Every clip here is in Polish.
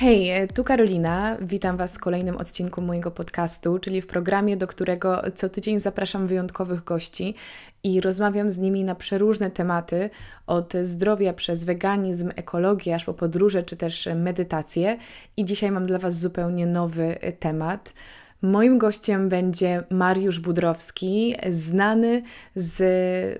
Hej, e, tu Karolina. Witam Was w kolejnym odcinku mojego podcastu, czyli w programie, do którego co tydzień zapraszam wyjątkowych gości i rozmawiam z nimi na przeróżne tematy, od zdrowia przez weganizm, ekologię, aż po podróże czy też medytację. I dzisiaj mam dla Was zupełnie nowy e, temat. Moim gościem będzie Mariusz Budrowski, znany z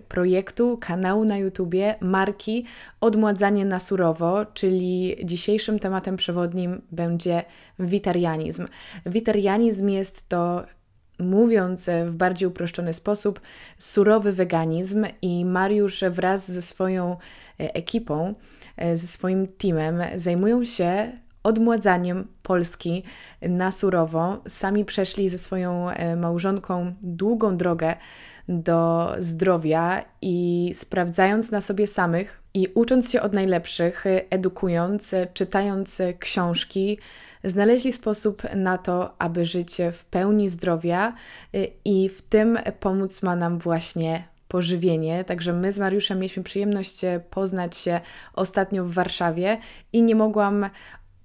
projektu kanału na YouTubie marki Odmładzanie na surowo, czyli dzisiejszym tematem przewodnim będzie witarianizm. Witarianizm jest to mówiąc w bardziej uproszczony sposób, surowy weganizm i Mariusz wraz ze swoją ekipą, ze swoim teamem zajmują się odmładzaniem Polski na surowo. Sami przeszli ze swoją e, małżonką długą drogę do zdrowia i sprawdzając na sobie samych i ucząc się od najlepszych, edukując, czytając książki, znaleźli sposób na to, aby żyć w pełni zdrowia e, i w tym pomóc ma nam właśnie pożywienie. Także my z Mariuszem mieliśmy przyjemność e, poznać się ostatnio w Warszawie i nie mogłam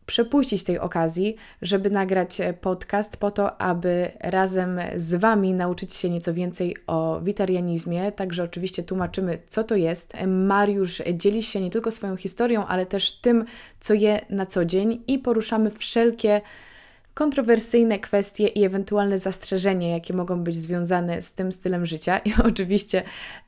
przepuścić tej okazji, żeby nagrać e, podcast po to, aby razem z Wami nauczyć się nieco więcej o witarianizmie. Także oczywiście tłumaczymy, co to jest. E, Mariusz e, dzieli się nie tylko swoją historią, ale też tym, co je na co dzień i poruszamy wszelkie kontrowersyjne kwestie i ewentualne zastrzeżenia, jakie mogą być związane z tym stylem życia. I oczywiście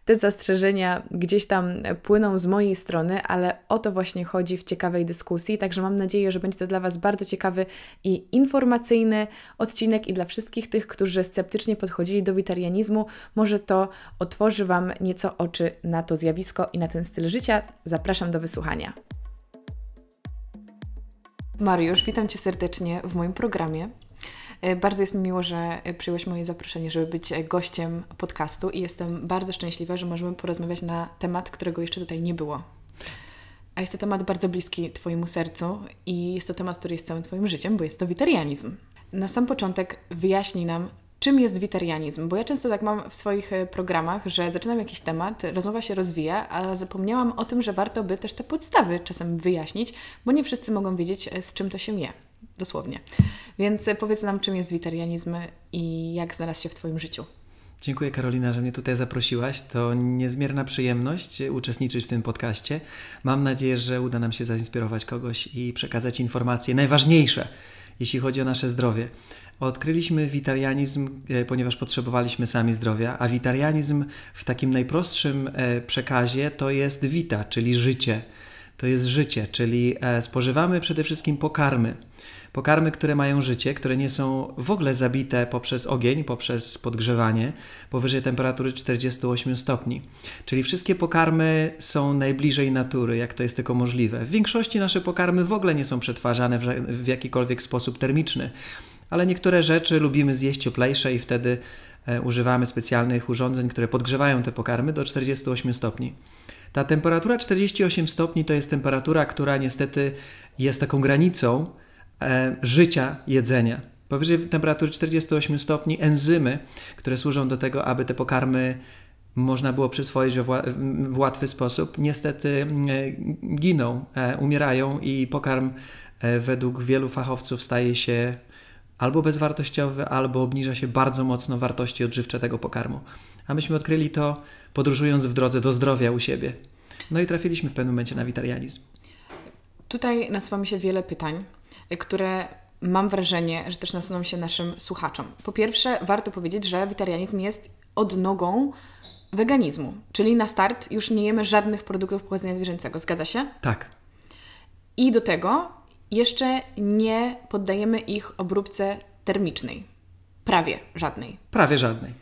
te zastrzeżenia gdzieś tam płyną z mojej strony, ale o to właśnie chodzi w ciekawej dyskusji. Także mam nadzieję, że będzie to dla Was bardzo ciekawy i informacyjny odcinek, i dla wszystkich tych, którzy sceptycznie podchodzili do witarianizmu, może to otworzy Wam nieco oczy na to zjawisko i na ten styl życia. Zapraszam do wysłuchania. Mariusz, witam Cię serdecznie w moim programie. E, bardzo jest mi miło, że przyjąłeś moje zaproszenie, żeby być e, gościem podcastu i jestem bardzo szczęśliwa, że możemy porozmawiać na temat, którego jeszcze tutaj nie było. A jest to temat bardzo bliski Twojemu sercu i jest to temat, który jest całym Twoim życiem, bo jest to witarianizm. Na sam początek wyjaśnij nam, czym jest witarianizm? Bo ja często tak mam w swoich e, programach, że zaczynam jakiś temat, rozmowa się rozwija, a zapomniałam o tym, że warto by też te podstawy czasem wyjaśnić, bo nie wszyscy mogą wiedzieć, e, z czym to się je. Dosłownie. Więc e, powiedz nam, czym jest witarianizm i jak znalazł się w Twoim życiu. Dziękuję Karolina, że mnie tutaj zaprosiłaś. To niezmierna przyjemność uczestniczyć w tym podcaście. Mam nadzieję, że uda nam się zainspirować kogoś i przekazać informacje najważniejsze, jeśli chodzi o nasze zdrowie. Odkryliśmy witarianizm, e, ponieważ potrzebowaliśmy sami zdrowia, a witarianizm w takim najprostszym e, przekazie to jest wita, czyli życie. To jest życie, czyli e, spożywamy przede wszystkim pokarmy. Pokarmy, które mają życie, które nie są w ogóle zabite poprzez ogień, poprzez podgrzewanie powyżej temperatury 48 stopni. Czyli wszystkie pokarmy są najbliżej natury, jak to jest tylko możliwe. W większości nasze pokarmy w ogóle nie są przetwarzane w jakikolwiek sposób termiczny ale niektóre rzeczy lubimy zjeść cieplejsze i wtedy e, używamy specjalnych urządzeń, które podgrzewają te pokarmy do 48 stopni. Ta temperatura 48 stopni to jest temperatura, która niestety jest taką granicą e, życia jedzenia. Powyżej temperatury 48 stopni enzymy, które służą do tego, aby te pokarmy można było przyswoić w łatwy sposób, niestety mm, e, giną, umierają i pokarm według wielu fachowców staje się albo bezwartościowy, albo obniża się bardzo mocno wartości odżywcze tego pokarmu. A myśmy odkryli to podróżując w drodze do zdrowia u siebie. No i trafiliśmy w pewnym momencie na witarianizm. Tutaj nasuwa mi się wiele pytań, które mam wrażenie, że też nasuną się naszym słuchaczom. Po pierwsze, warto powiedzieć, że witarianizm jest odnogą weganizmu, czyli na start już nie jemy żadnych produktów pochodzenia zwierzęcego. Zgadza się? Tak. I do tego jeszcze nie poddajemy ich obróbce termicznej. Prawie żadnej. Prawie żadnej.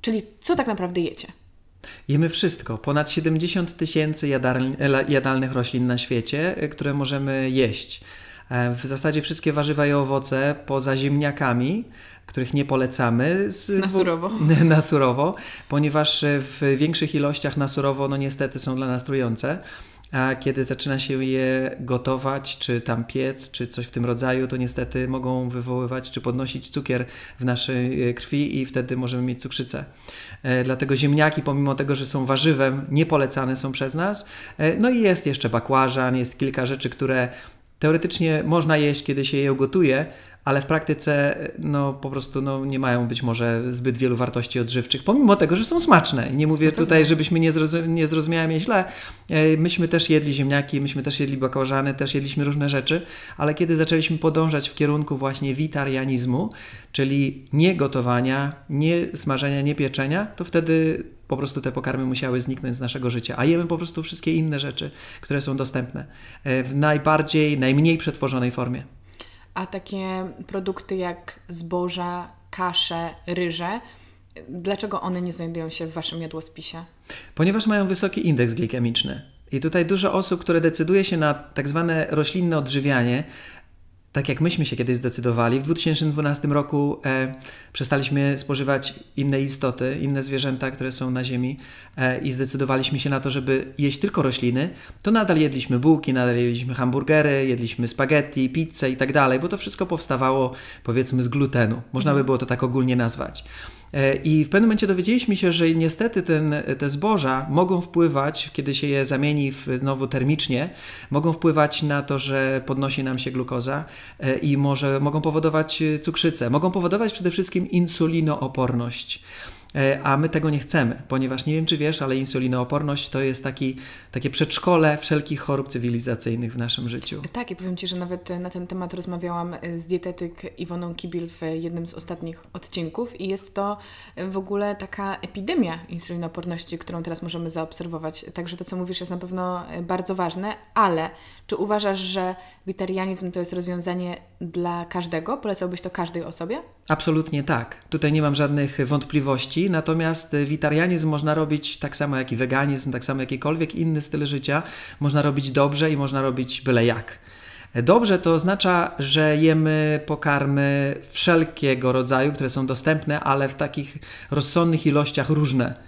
Czyli co tak naprawdę jecie? Jemy wszystko. Ponad 70 tysięcy jadalnych roślin na świecie, e, które możemy jeść. E, w zasadzie wszystkie warzywa i owoce poza ziemniakami, których nie polecamy. Z, na surowo. Na surowo, ponieważ e, w większych ilościach na surowo, no niestety, są dla nas trujące a kiedy zaczyna się je gotować, czy tam piec, czy coś w tym rodzaju, to niestety mogą wywoływać czy podnosić cukier w naszej e, krwi i wtedy możemy mieć cukrzycę. E, dlatego ziemniaki, pomimo tego, że są warzywem, nie polecane są przez nas. E, no i jest jeszcze bakłażan, jest kilka rzeczy, które Teoretycznie można jeść, kiedy się je gotuje, ale w praktyce no, po prostu no, nie mają być może zbyt wielu wartości odżywczych, pomimo tego, że są smaczne. Nie mówię tutaj, żebyśmy nie, zrozum- nie zrozumiały mnie źle. E, myśmy też jedli ziemniaki, myśmy też jedli bakłażany, też jedliśmy różne rzeczy, ale kiedy zaczęliśmy podążać w kierunku właśnie witarianizmu, czyli nie gotowania, nie smażenia, nie pieczenia, to wtedy po prostu te pokarmy musiały zniknąć z naszego życia, a jemy po prostu wszystkie inne rzeczy, które są dostępne e, w najbardziej, najmniej przetworzonej formie. A takie produkty jak zboża, kasze, ryże, dlaczego one nie znajdują się w waszym jadłospisie? Ponieważ mają wysoki indeks glikemiczny. I tutaj dużo osób, które decyduje się na tak zwane roślinne odżywianie, tak jak myśmy się kiedyś zdecydowali, w 2012 roku e, przestaliśmy spożywać inne istoty, inne zwierzęta, które są na Ziemi e, i zdecydowaliśmy się na to, żeby jeść tylko rośliny, to nadal jedliśmy bułki, nadal jedliśmy hamburgery, jedliśmy spaghetti, pizzę i tak dalej, bo to wszystko powstawało powiedzmy z glutenu. Można by mhm. było to tak ogólnie nazwać. E, I w pewnym momencie dowiedzieliśmy się, że niestety ten, te zboża mogą wpływać, kiedy się je zamieni w, znowu termicznie, mogą wpływać na to, że podnosi nam się glukoza e, i może mogą powodować cukrzycę. Mogą powodować przede wszystkim insulinooporność. E, a my tego nie chcemy, ponieważ nie wiem, czy wiesz, ale insulinooporność to jest taki, takie przedszkole wszelkich chorób cywilizacyjnych w naszym życiu. Tak, i powiem Ci, że nawet e, na ten temat rozmawiałam e, z dietetyk Iwoną Kibil w jednym z ostatnich odcinków i jest to w ogóle taka epidemia insulinooporności, którą teraz możemy zaobserwować. Także to, co mówisz, jest na pewno bardzo ważne, ale czy uważasz, że witarianizm to jest rozwiązanie dla każdego? Polecałbyś to każdej osobie? Absolutnie tak. Tutaj nie mam żadnych wątpliwości. Natomiast y, witarianizm można robić tak samo jak i weganizm, tak samo jakikolwiek inny styl życia. Można robić dobrze i można robić byle jak. Dobrze to oznacza, że jemy pokarmy wszelkiego rodzaju, które są dostępne, ale w takich rozsądnych ilościach różne.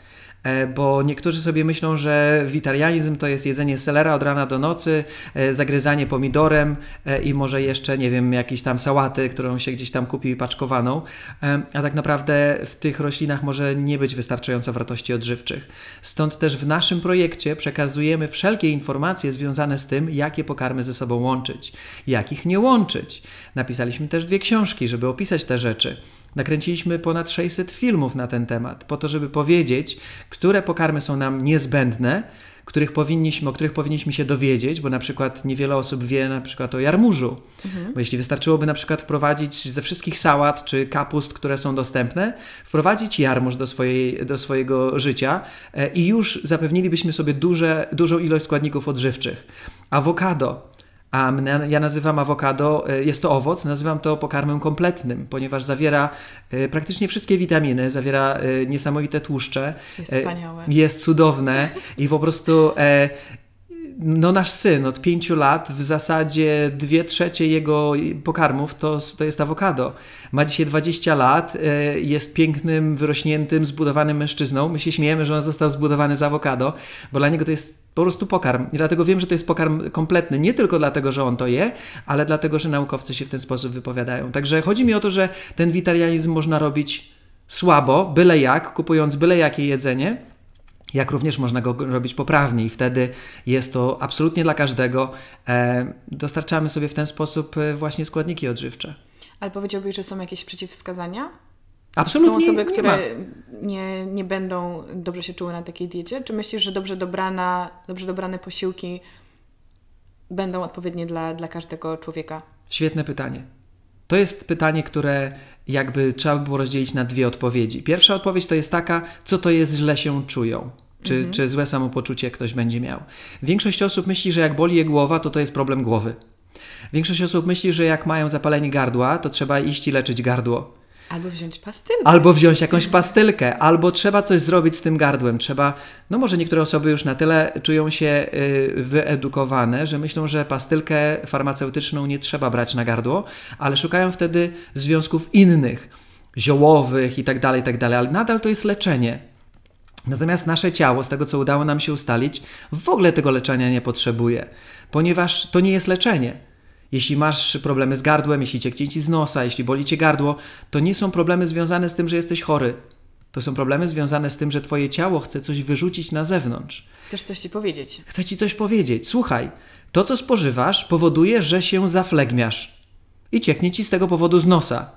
E, bo niektórzy sobie myślą, że witarianizm to jest jedzenie selera od rana do nocy, e, zagryzanie pomidorem e, i może jeszcze, nie wiem, jakiejś tam sałaty, którą się gdzieś tam i paczkowaną, a tak naprawdę w tych roślinach może nie być wystarczająco wartości odżywczych. Stąd też w naszym projekcie przekazujemy wszelkie informacje związane z tym, jakie pokarmy ze sobą łączyć, jakich nie łączyć. Napisaliśmy też dwie książki, żeby opisać te rzeczy. Nakręciliśmy ponad 600 filmów na ten temat, po to, żeby powiedzieć, które pokarmy są nam niezbędne, których powinniśmy, o których powinniśmy się dowiedzieć, bo na przykład niewiele osób wie na przykład o jarmużu. Mhm. Bo jeśli wystarczyłoby na przykład wprowadzić ze wszystkich sałat czy kapust, które są dostępne, wprowadzić jarmuż do, swojej, do swojego życia e, i już zapewnilibyśmy sobie duże, dużą ilość składników odżywczych. Awokado a ja nazywam awokado, e, jest to owoc, nazywam to pokarmem kompletnym, ponieważ zawiera e, praktycznie wszystkie witaminy, zawiera e, niesamowite tłuszcze. Jest wspaniałe. Jest cudowne i po prostu no nasz syn od pięciu lat, w zasadzie dwie trzecie jego pokarmów to, to jest awokado. Ma dzisiaj 20 lat, e, jest pięknym, wyrośniętym, zbudowanym mężczyzną. My się śmiejemy, że on został zbudowany z awokado, bo dla niego to jest po prostu pokarm. I dlatego wiem, że to jest pokarm kompletny, nie tylko dlatego, że on to je, ale dlatego, że naukowcy się w ten sposób wypowiadają. Także chodzi mi o to, że ten witalianizm można robić słabo, byle jak, kupując byle jakie jedzenie, jak również można go robić poprawnie i wtedy jest to absolutnie dla każdego. E, dostarczamy sobie w ten sposób e, właśnie składniki odżywcze. Ale powiedziałbyś, że są jakieś przeciwwskazania? Absolutnie. Są osoby, które nie, nie, nie, będą dobrze się czuły na takiej diecie? Czy myślisz, że dobrze, dobrana, dobrze dobrane posiłki będą odpowiednie dla, dla każdego człowieka? Świetne pytanie. To jest pytanie, które jakby trzeba by było rozdzielić na dwie odpowiedzi. Pierwsza odpowiedź to jest taka, co to jest źle się czują. Czy, mhm. czy złe samopoczucie ktoś będzie miał? Większość osób myśli, że jak boli je głowa, to to jest problem głowy. Większość osób myśli, że jak mają zapalenie gardła, to trzeba iść i leczyć gardło. Albo wziąć pastylkę. Albo wziąć jakąś pastylkę, albo trzeba coś zrobić z tym gardłem. Trzeba, no może niektóre osoby już na tyle czują się y, wyedukowane, że myślą, że pastylkę farmaceutyczną nie trzeba brać na gardło, ale szukają wtedy związków innych, ziołowych i tak dalej, i tak dalej, ale nadal to jest leczenie. Natomiast nasze ciało, z tego co udało nam się ustalić, w ogóle tego leczenia nie potrzebuje, ponieważ to nie jest leczenie jeśli masz problemy z gardłem, jeśli cię ci z nosa, jeśli boli cię gardło, to nie są problemy związane z tym, że jesteś chory. To są problemy związane z tym, że twoje ciało chce coś wyrzucić na zewnątrz. Chcesz coś ci powiedzieć. Chcę ci coś powiedzieć. Słuchaj, to co spożywasz powoduje, że się zaflegmiasz. I cieknie ci z tego powodu z nosa.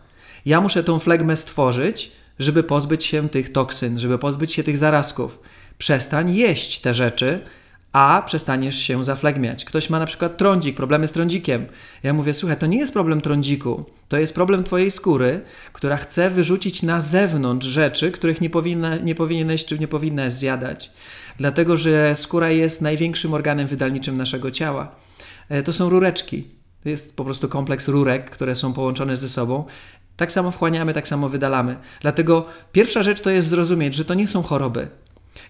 Ja muszę tą flegmę stworzyć, żeby pozbyć się tych toksyn, żeby pozbyć się tych zarazków. Przestań jeść te rzeczy, a przestaniesz się zaflegmiać. Ktoś ma na przykład trądzik, problemy z trądzikiem. Ja mówię, słuchaj, to nie jest problem trądziku, to jest problem twojej skóry, która chce wyrzucić na zewnątrz rzeczy, których nie, powinna, nie powinieneś czy nie powinnaś zjadać. Dlatego, że skóra jest największym organem wydalniczym naszego ciała. E, to są rureczki. To jest po prostu kompleks rurek, które są połączone ze sobą. Tak samo wchłaniamy, tak samo wydalamy. Dlatego pierwsza rzecz to jest zrozumieć, że to nie są choroby.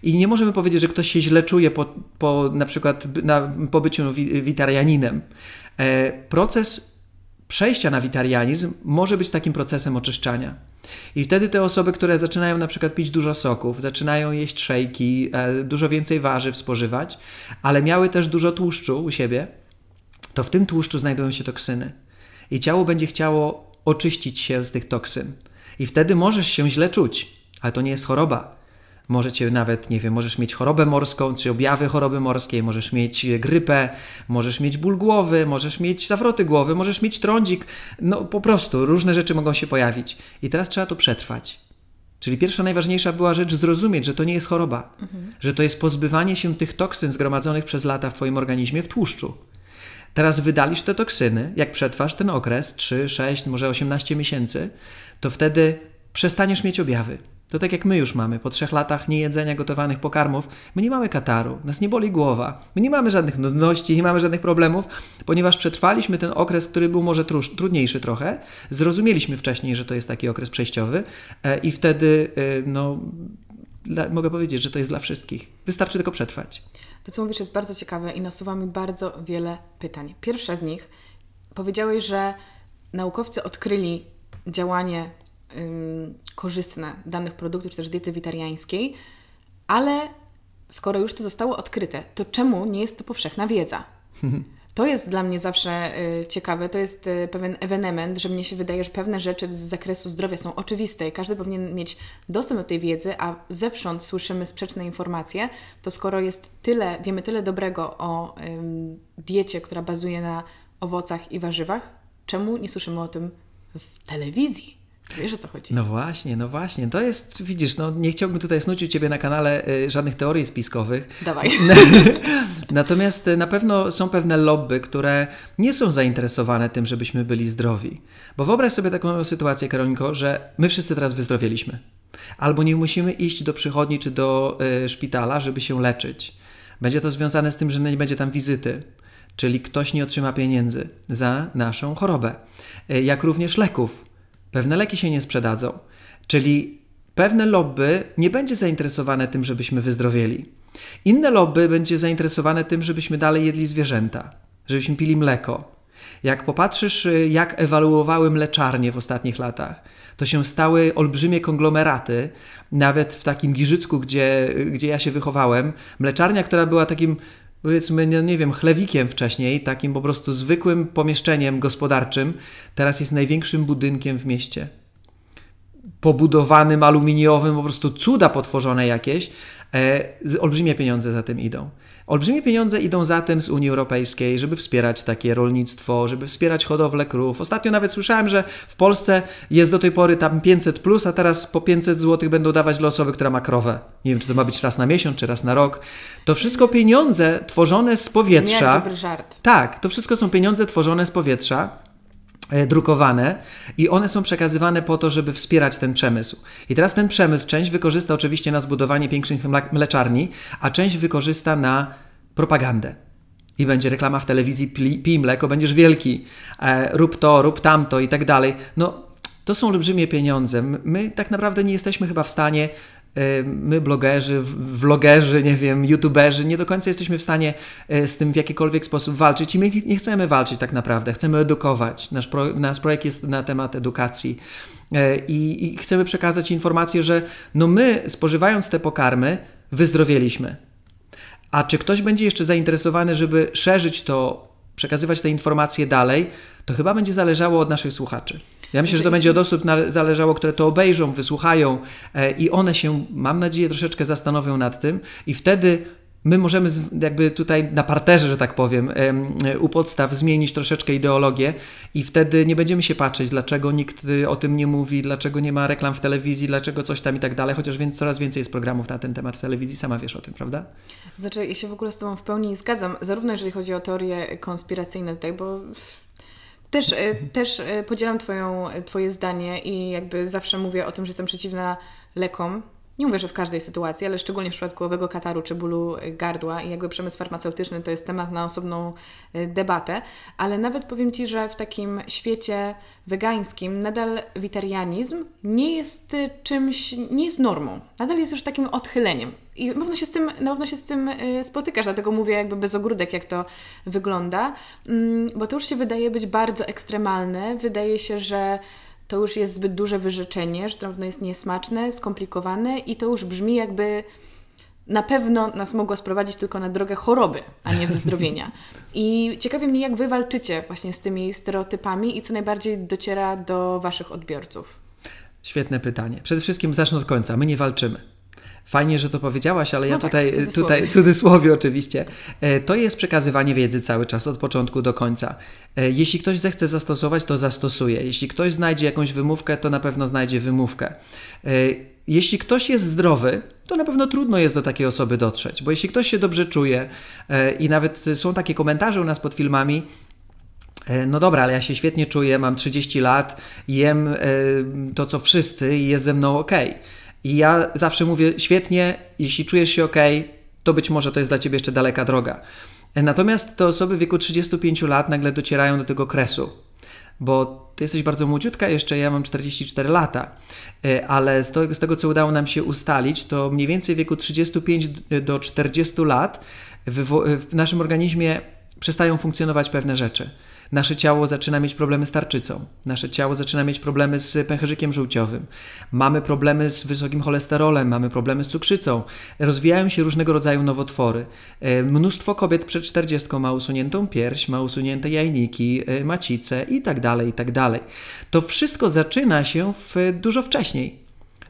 I nie możemy powiedzieć, że ktoś się źle czuje po, po na przykład na, po byciu witarianinem. E, proces przejścia na witarianizm może być takim procesem oczyszczania. I wtedy te osoby, które zaczynają na przykład pić dużo soków, zaczynają jeść szejki, e, dużo więcej warzyw spożywać, ale miały też dużo tłuszczu u siebie, to w tym tłuszczu znajdują się toksyny. I ciało będzie chciało oczyścić się z tych toksyn. I wtedy możesz się źle czuć, ale to nie jest choroba. Możecie nawet, nie wiem, możesz mieć chorobę morską, czy objawy choroby morskiej, możesz mieć e, grypę, możesz mieć ból głowy, możesz mieć zawroty głowy, możesz mieć trądzik. No po prostu różne rzeczy mogą się pojawić. I teraz trzeba to przetrwać. Czyli pierwsza najważniejsza była rzecz zrozumieć, że to nie jest choroba, mhm. że to jest pozbywanie się tych toksyn zgromadzonych przez lata w Twoim organizmie w tłuszczu. Teraz wydalisz te toksyny, jak przetrwasz ten okres 3, 6, może 18 miesięcy, to wtedy przestaniesz mieć objawy. To tak jak my już mamy, po trzech latach niejedzenia gotowanych pokarmów, my nie mamy kataru, nas nie boli głowa, my nie mamy żadnych nudności, nie mamy żadnych problemów, ponieważ przetrwaliśmy ten okres, który był może trudniejszy trochę, zrozumieliśmy wcześniej, że to jest taki okres przejściowy e, i wtedy, e, no, mogę powiedzieć, że to jest dla wszystkich. Wystarczy tylko przetrwać. To, co mówisz, jest bardzo ciekawe i nasuwa mi bardzo wiele pytań. Pierwsza z nich, powiedziałeś, że naukowcy odkryli działanie korzystne danych produktów, czy też diety witariańskiej, ale skoro już to zostało odkryte, to czemu nie jest to powszechna wiedza? To jest dla mnie zawsze y, ciekawe, to jest y, pewien ewenement, że mnie się wydaje, że pewne rzeczy z zakresu zdrowia są oczywiste i każdy powinien mieć dostęp do tej wiedzy, a zewsząd słyszymy sprzeczne informacje, to skoro jest tyle, wiemy tyle dobrego o diecie, która bazuje na owocach i warzywach, czemu nie słyszymy o tym w telewizji? Wiesz o co chodzi. No właśnie, no właśnie. To jest, widzisz, no nie chciałbym tutaj snuć u Ciebie na kanale y, żadnych teorii spiskowych. Dawaj. Natomiast y, na pewno są pewne lobby, które nie są zainteresowane tym, żebyśmy byli zdrowi. Bo wyobraź sobie taką sytuację, Karolinko, że my wszyscy teraz wyzdrowieliśmy. Albo nie musimy iść do przychodni czy do y, szpitala, żeby się leczyć. Będzie to związane z tym, że nie będzie tam wizyty czyli ktoś nie otrzyma pieniędzy za naszą chorobę, y, jak również leków pewne leki się nie sprzedadzą. Czyli pewne lobby nie będzie zainteresowane tym, żebyśmy wyzdrowieli. Inne lobby będzie zainteresowane tym, żebyśmy dalej jedli zwierzęta, żebyśmy pili mleko. Jak popatrzysz, y, jak ewaluowały mleczarnie w ostatnich latach, to się stały olbrzymie konglomeraty. Nawet w takim Giżycku, gdzie, y, gdzie ja się wychowałem, mleczarnia, która była takim powiedzmy, no nie wiem, chlewikiem wcześniej, takim po prostu zwykłym pomieszczeniem gospodarczym, teraz jest największym budynkiem w mieście. Pobudowanym, aluminiowym, po prostu cuda potworzone jakieś. E, olbrzymie pieniądze za tym idą. Olbrzymie pieniądze idą zatem z Unii Europejskiej, żeby wspierać takie rolnictwo, żeby wspierać hodowlę krów. Ostatnio nawet słyszałem, że w Polsce jest do tej pory tam 500, plus, a teraz po 500 zł będą dawać dla osoby, która ma krowę. Nie wiem, czy to ma być raz na miesiąc, czy raz na rok. To wszystko pieniądze tworzone z powietrza. Nie, dobry żart. Tak, to wszystko są pieniądze tworzone z powietrza E, drukowane i one są przekazywane po to, żeby wspierać ten przemysł. I teraz ten przemysł część wykorzysta oczywiście na zbudowanie pięknych mleczarni, a część wykorzysta na propagandę. I będzie reklama w telewizji, pij mleko, będziesz wielki, e, rób to, rób tamto i tak dalej. No, to są olbrzymie pieniądze. My tak naprawdę nie jesteśmy chyba w stanie Y, my blogerzy, vlogerzy, nie wiem, youtuberzy, nie do końca jesteśmy w stanie y, z tym w jakikolwiek sposób walczyć i my nie chcemy walczyć tak naprawdę, chcemy edukować. Nasz, pro, nasz projekt jest na temat edukacji. Y, I, I chcemy przekazać informację, że no my spożywając te pokarmy wyzdrowieliśmy. A czy ktoś będzie jeszcze zainteresowany, żeby szerzyć to, przekazywać te informacje dalej, to chyba będzie zależało od naszych słuchaczy. Ja myślę, że to będzie od osób zależało, które to obejrzą, wysłuchają e, i one się, mam nadzieję, troszeczkę zastanowią nad tym i wtedy my możemy jakby tutaj na parterze, że tak powiem, u podstaw zmienić troszeczkę ideologię i wtedy nie będziemy się patrzeć, dlaczego nikt y, o tym nie mówi, dlaczego nie ma reklam w telewizji, dlaczego coś tam i tak dalej, chociaż więc coraz więcej jest programów na ten temat w telewizji, sama wiesz o tym, prawda? Znaczy, ja się w ogóle z Tobą w pełni zgadzam, zarówno jeżeli chodzi o teorie konspiracyjne tutaj, bo też, e, też e, podzielam twoją, e, Twoje zdanie i jakby zawsze mówię o tym, że jestem przeciwna lekom. Nie mówię, że w każdej sytuacji, ale szczególnie w przypadku owego kataru czy bólu gardła i jakby przemysł farmaceutyczny to jest temat na osobną debatę, ale nawet powiem Ci, że w takim świecie wegańskim nadal witarianizm nie jest czymś, nie jest normą. Nadal jest już takim odchyleniem i na pewno się z tym, na pewno się z tym y, spotykasz, dlatego mówię jakby bez ogródek, jak to wygląda, mm, bo to już się wydaje być bardzo ekstremalne. Wydaje się, że to już jest zbyt duże wyrzeczenie, że to na pewno jest niesmaczne, skomplikowane i to już brzmi jakby na pewno nas mogło sprowadzić tylko na drogę choroby, a nie wyzdrowienia. I ciekawi mnie, jak Wy walczycie właśnie z tymi stereotypami i co najbardziej dociera do Waszych odbiorców. Świetne pytanie. Przede wszystkim zacznę od końca. My nie walczymy. Fajnie, że to powiedziałaś, ale no ja tak, tutaj, cudzysłowie. tutaj, cudzysłowie oczywiście, e, to jest przekazywanie wiedzy cały czas, od początku do końca. E, jeśli ktoś zechce zastosować, to zastosuje. Jeśli ktoś znajdzie jakąś wymówkę, to na pewno znajdzie wymówkę. E, jeśli ktoś jest zdrowy, to na pewno trudno jest do takiej osoby dotrzeć, bo jeśli ktoś się dobrze czuje i nawet są takie komentarze u nas pod filmami, no dobra, ale ja się świetnie czuję, mam 30 lat, jem to co wszyscy i jest ze mną ok. I ja zawsze mówię, świetnie, jeśli czujesz się ok, to być może to jest dla ciebie jeszcze daleka droga. Natomiast te osoby w wieku 35 lat nagle docierają do tego kresu, bo ty jesteś bardzo młodziutka, jeszcze ja mam 44 lata, e, ale z tego, z tego co udało nam się ustalić, to mniej więcej w wieku 35 do 40 lat w, w naszym organizmie przestają funkcjonować pewne rzeczy. Nasze ciało zaczyna mieć problemy z tarczycą, nasze ciało zaczyna mieć problemy z pęcherzykiem żółciowym, mamy problemy z wysokim cholesterolem, mamy problemy z cukrzycą, rozwijają się różnego rodzaju nowotwory. E, mnóstwo kobiet przed 40 ma usuniętą pierś, ma usunięte jajniki, e, macice itd., tak itd. Tak to wszystko zaczyna się w, dużo wcześniej.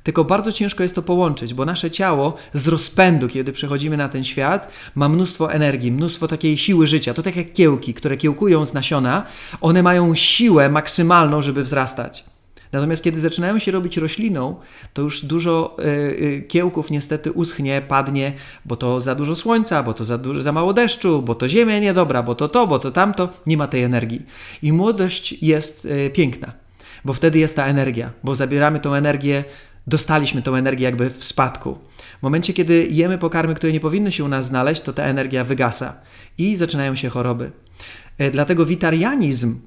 Tylko bardzo ciężko jest to połączyć, bo nasze ciało z rozpędu, kiedy przechodzimy na ten świat, ma mnóstwo energii, mnóstwo takiej siły życia. To tak jak kiełki, które kiełkują z nasiona, one mają siłę maksymalną, żeby wzrastać. Natomiast kiedy zaczynają się robić rośliną, to już dużo e, e, kiełków niestety uschnie, padnie, bo to za dużo słońca, bo to za, dużo, za mało deszczu, bo to ziemia niedobra, bo to to, bo to tamto, nie ma tej energii. I młodość jest e, piękna, bo wtedy jest ta energia, bo zabieramy tą energię dostaliśmy tą energię jakby w spadku. W momencie, kiedy jemy pokarmy, które nie powinny się u nas znaleźć, to ta energia wygasa i zaczynają się choroby. E, dlatego witarianizm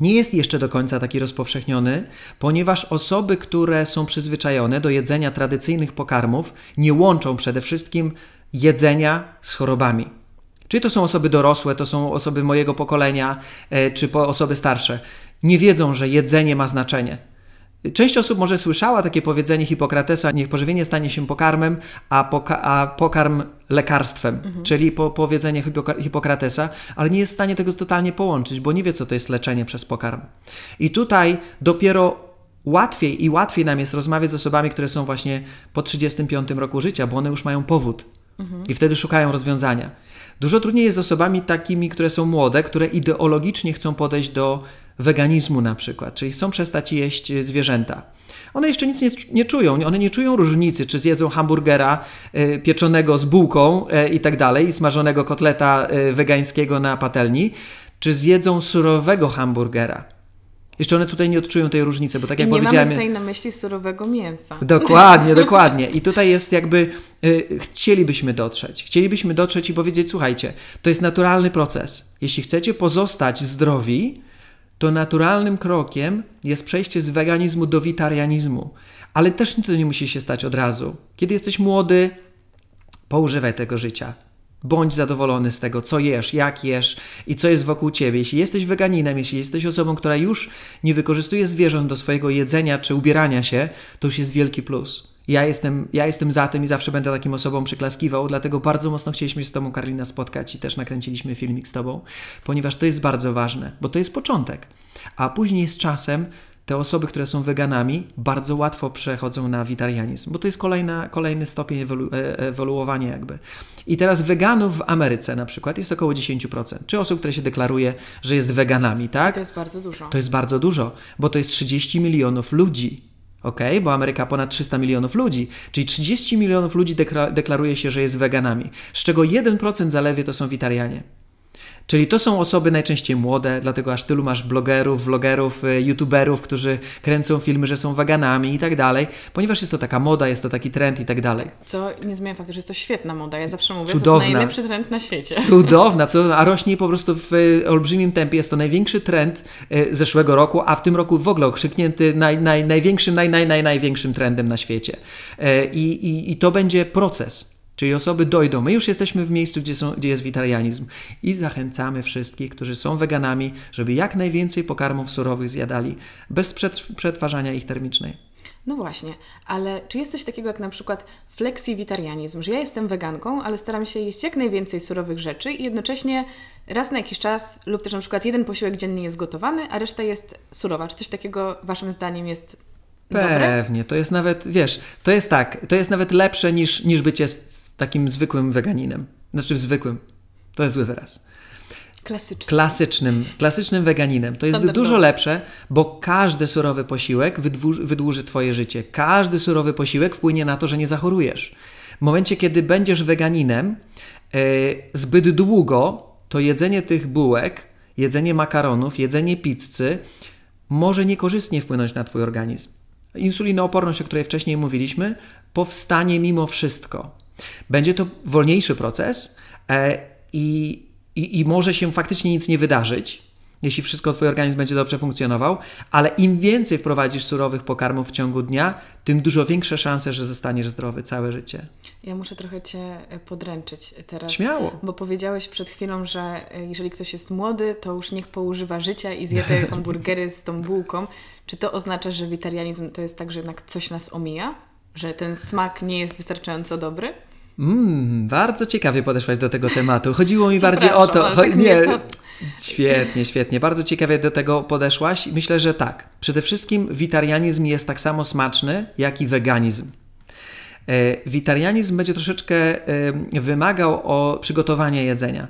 nie jest jeszcze do końca taki rozpowszechniony, ponieważ osoby, które są przyzwyczajone do jedzenia tradycyjnych pokarmów, nie łączą przede wszystkim jedzenia z chorobami. Czy to są osoby dorosłe, to są osoby mojego pokolenia, e, czy osoby starsze. Nie wiedzą, że jedzenie ma znaczenie. Część osób może słyszała takie powiedzenie Hipokratesa: Niech pożywienie stanie się pokarmem, a, poka a pokarm lekarstwem, mhm. czyli po powiedzenie Hipokratesa, ale nie jest w stanie tego totalnie połączyć, bo nie wie, co to jest leczenie przez pokarm. I tutaj dopiero łatwiej i łatwiej nam jest rozmawiać z osobami, które są właśnie po 35 roku życia, bo one już mają powód. Mhm. I wtedy szukają rozwiązania. Dużo trudniej jest z osobami takimi, które są młode, które ideologicznie chcą podejść do weganizmu na przykład, czyli chcą przestać jeść e, zwierzęta. One jeszcze nic nie, nie czują, one nie czują różnicy, czy zjedzą hamburgera y, pieczonego z bułką y, i tak dalej, smażonego kotleta y, wegańskiego na patelni, czy zjedzą surowego hamburgera. Jeszcze one tutaj nie odczują tej różnicy, bo tak jak nie powiedziałem. Nie mamy tutaj na myśli surowego mięsa. Dokładnie, dokładnie. I tutaj jest jakby y, chcielibyśmy dotrzeć. Chcielibyśmy dotrzeć i powiedzieć: słuchajcie, to jest naturalny proces. Jeśli chcecie pozostać zdrowi, to naturalnym krokiem jest przejście z weganizmu do witarianizmu. Ale też to nie musi się stać od razu. Kiedy jesteś młody, poużywaj tego życia. Bądź zadowolony z tego, co jesz, jak jesz i co jest wokół ciebie. Jeśli jesteś weganinem, jeśli jesteś osobą, która już nie wykorzystuje zwierząt do swojego jedzenia czy ubierania się, to już jest wielki plus. Ja jestem, ja jestem za tym i zawsze będę takim osobom przyklaskiwał, dlatego bardzo mocno chcieliśmy się z Tobą, Karolina, spotkać i też nakręciliśmy filmik z Tobą, ponieważ to jest bardzo ważne, bo to jest początek. A później z czasem te osoby, które są weganami, bardzo łatwo przechodzą na witarianizm, bo to jest kolejna, kolejny stopień ewolu, e, ewoluowania jakby. I teraz weganów w Ameryce na przykład jest około 10%, czy osób, które się deklaruje, że jest weganami, tak? I to jest bardzo dużo. To jest bardzo dużo, bo to jest 30 milionów ludzi. OK, bo Ameryka ponad 300 milionów ludzi, czyli 30 milionów ludzi deklaruje się, że jest weganami, z czego 1% zaledwie to są witarianie. Czyli to są osoby najczęściej młode, dlatego aż tylu masz blogerów, vlogerów, y, youtuberów, którzy kręcą filmy, że są waganami i tak dalej, ponieważ jest to taka moda, jest to taki trend i tak dalej. Co nie zmienia faktu, że jest to świetna moda. Ja zawsze mówię, cudowna. to jest najlepszy trend na świecie. Cudowna, cudowna, a rośnie po prostu w y, olbrzymim tempie. Jest to największy trend y, zeszłego roku, a w tym roku w ogóle okrzyknięty naj, naj, największym, naj, naj, naj, największym trendem na świecie. I, i, I to będzie proces. Czyli osoby dojdą. My już jesteśmy w miejscu, gdzie, są, gdzie jest witarianizm i zachęcamy wszystkich, którzy są weganami, żeby jak najwięcej pokarmów surowych zjadali bez przetwarzania ich termicznej. No właśnie, ale czy jest coś takiego jak na przykład flexiwitarianizm, że ja jestem weganką, ale staram się jeść jak najwięcej surowych rzeczy i jednocześnie raz na jakiś czas lub też na przykład jeden posiłek dziennie jest gotowany, a reszta jest surowa. Czy coś takiego Waszym zdaniem jest Pewnie, to jest nawet, wiesz, to jest tak, to jest nawet lepsze niż, niż bycie z takim zwykłym weganinem. Znaczy zwykłym, to jest zły wyraz. Klasycznym. klasycznym. Klasycznym, weganinem. To jest dużo lepsze, bo każdy surowy posiłek wydłuży, wydłuży Twoje życie. Każdy surowy posiłek wpłynie na to, że nie zachorujesz. W momencie, kiedy będziesz weganinem, yy, zbyt długo to jedzenie tych bułek, jedzenie makaronów, jedzenie pizzy może niekorzystnie wpłynąć na Twój organizm insulinooporność, o której wcześniej mówiliśmy, powstanie mimo wszystko. Będzie to wolniejszy proces e, i, i, i może się faktycznie nic nie wydarzyć, jeśli wszystko Twój organizm będzie dobrze funkcjonował, ale im więcej wprowadzisz surowych pokarmów w ciągu dnia, tym dużo większe szanse, że zostaniesz zdrowy całe życie. Ja muszę trochę Cię e, podręczyć teraz. Śmiało. Bo powiedziałeś przed chwilą, że e, jeżeli ktoś jest młody, to już niech położywa życia i zje te hamburgery z tą bułką. Czy to oznacza, że witarianizm to jest tak, że jednak coś nas omija? Że ten smak nie jest wystarczająco dobry? Mmm, bardzo ciekawie podeszłaś do tego tematu. Chodziło mi bardziej o to. Tak nie, to Świetnie, świetnie. Bardzo ciekawie do tego podeszłaś. Myślę, że tak. Przede wszystkim witarianizm jest tak samo smaczny, jak i weganizm. E, witarianizm będzie troszeczkę e, wymagał o przygotowania jedzenia,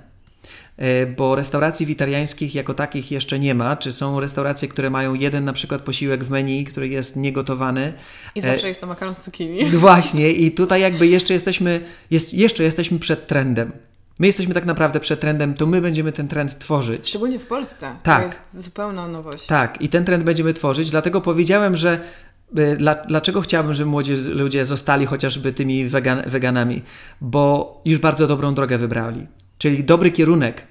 e, bo restauracji witariańskich jako takich jeszcze nie ma. Czy są restauracje, które mają jeden na przykład posiłek w menu, który jest niegotowany? I zawsze jest to makaron z cukinii. Właśnie, i tutaj jakby jeszcze jesteśmy, jest, jeszcze jesteśmy przed trendem my jesteśmy tak naprawdę przed trendem, to my będziemy ten trend tworzyć. Szczególnie w Polsce. Tak. To jest zupełna nowość. Tak, i ten trend będziemy tworzyć, dlatego powiedziałem, że y, Dlaczego chciałbym, żeby młodzi ludzie zostali chociażby tymi wegan, weganami? Bo już bardzo dobrą drogę wybrali, czyli dobry kierunek.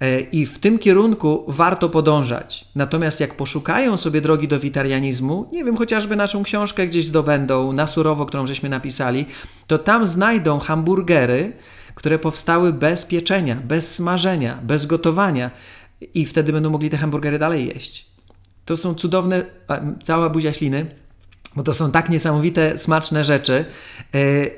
E, I w tym kierunku warto podążać. Natomiast jak poszukają sobie drogi do witarianizmu, nie wiem, chociażby naszą książkę gdzieś zdobędą, na surowo, którą żeśmy napisali, to tam znajdą hamburgery, które powstały bez pieczenia, bez smażenia, bez gotowania i wtedy będą mogli te hamburgery dalej jeść. To są cudowne, cała buzia śliny, bo to są tak niesamowite, smaczne rzeczy.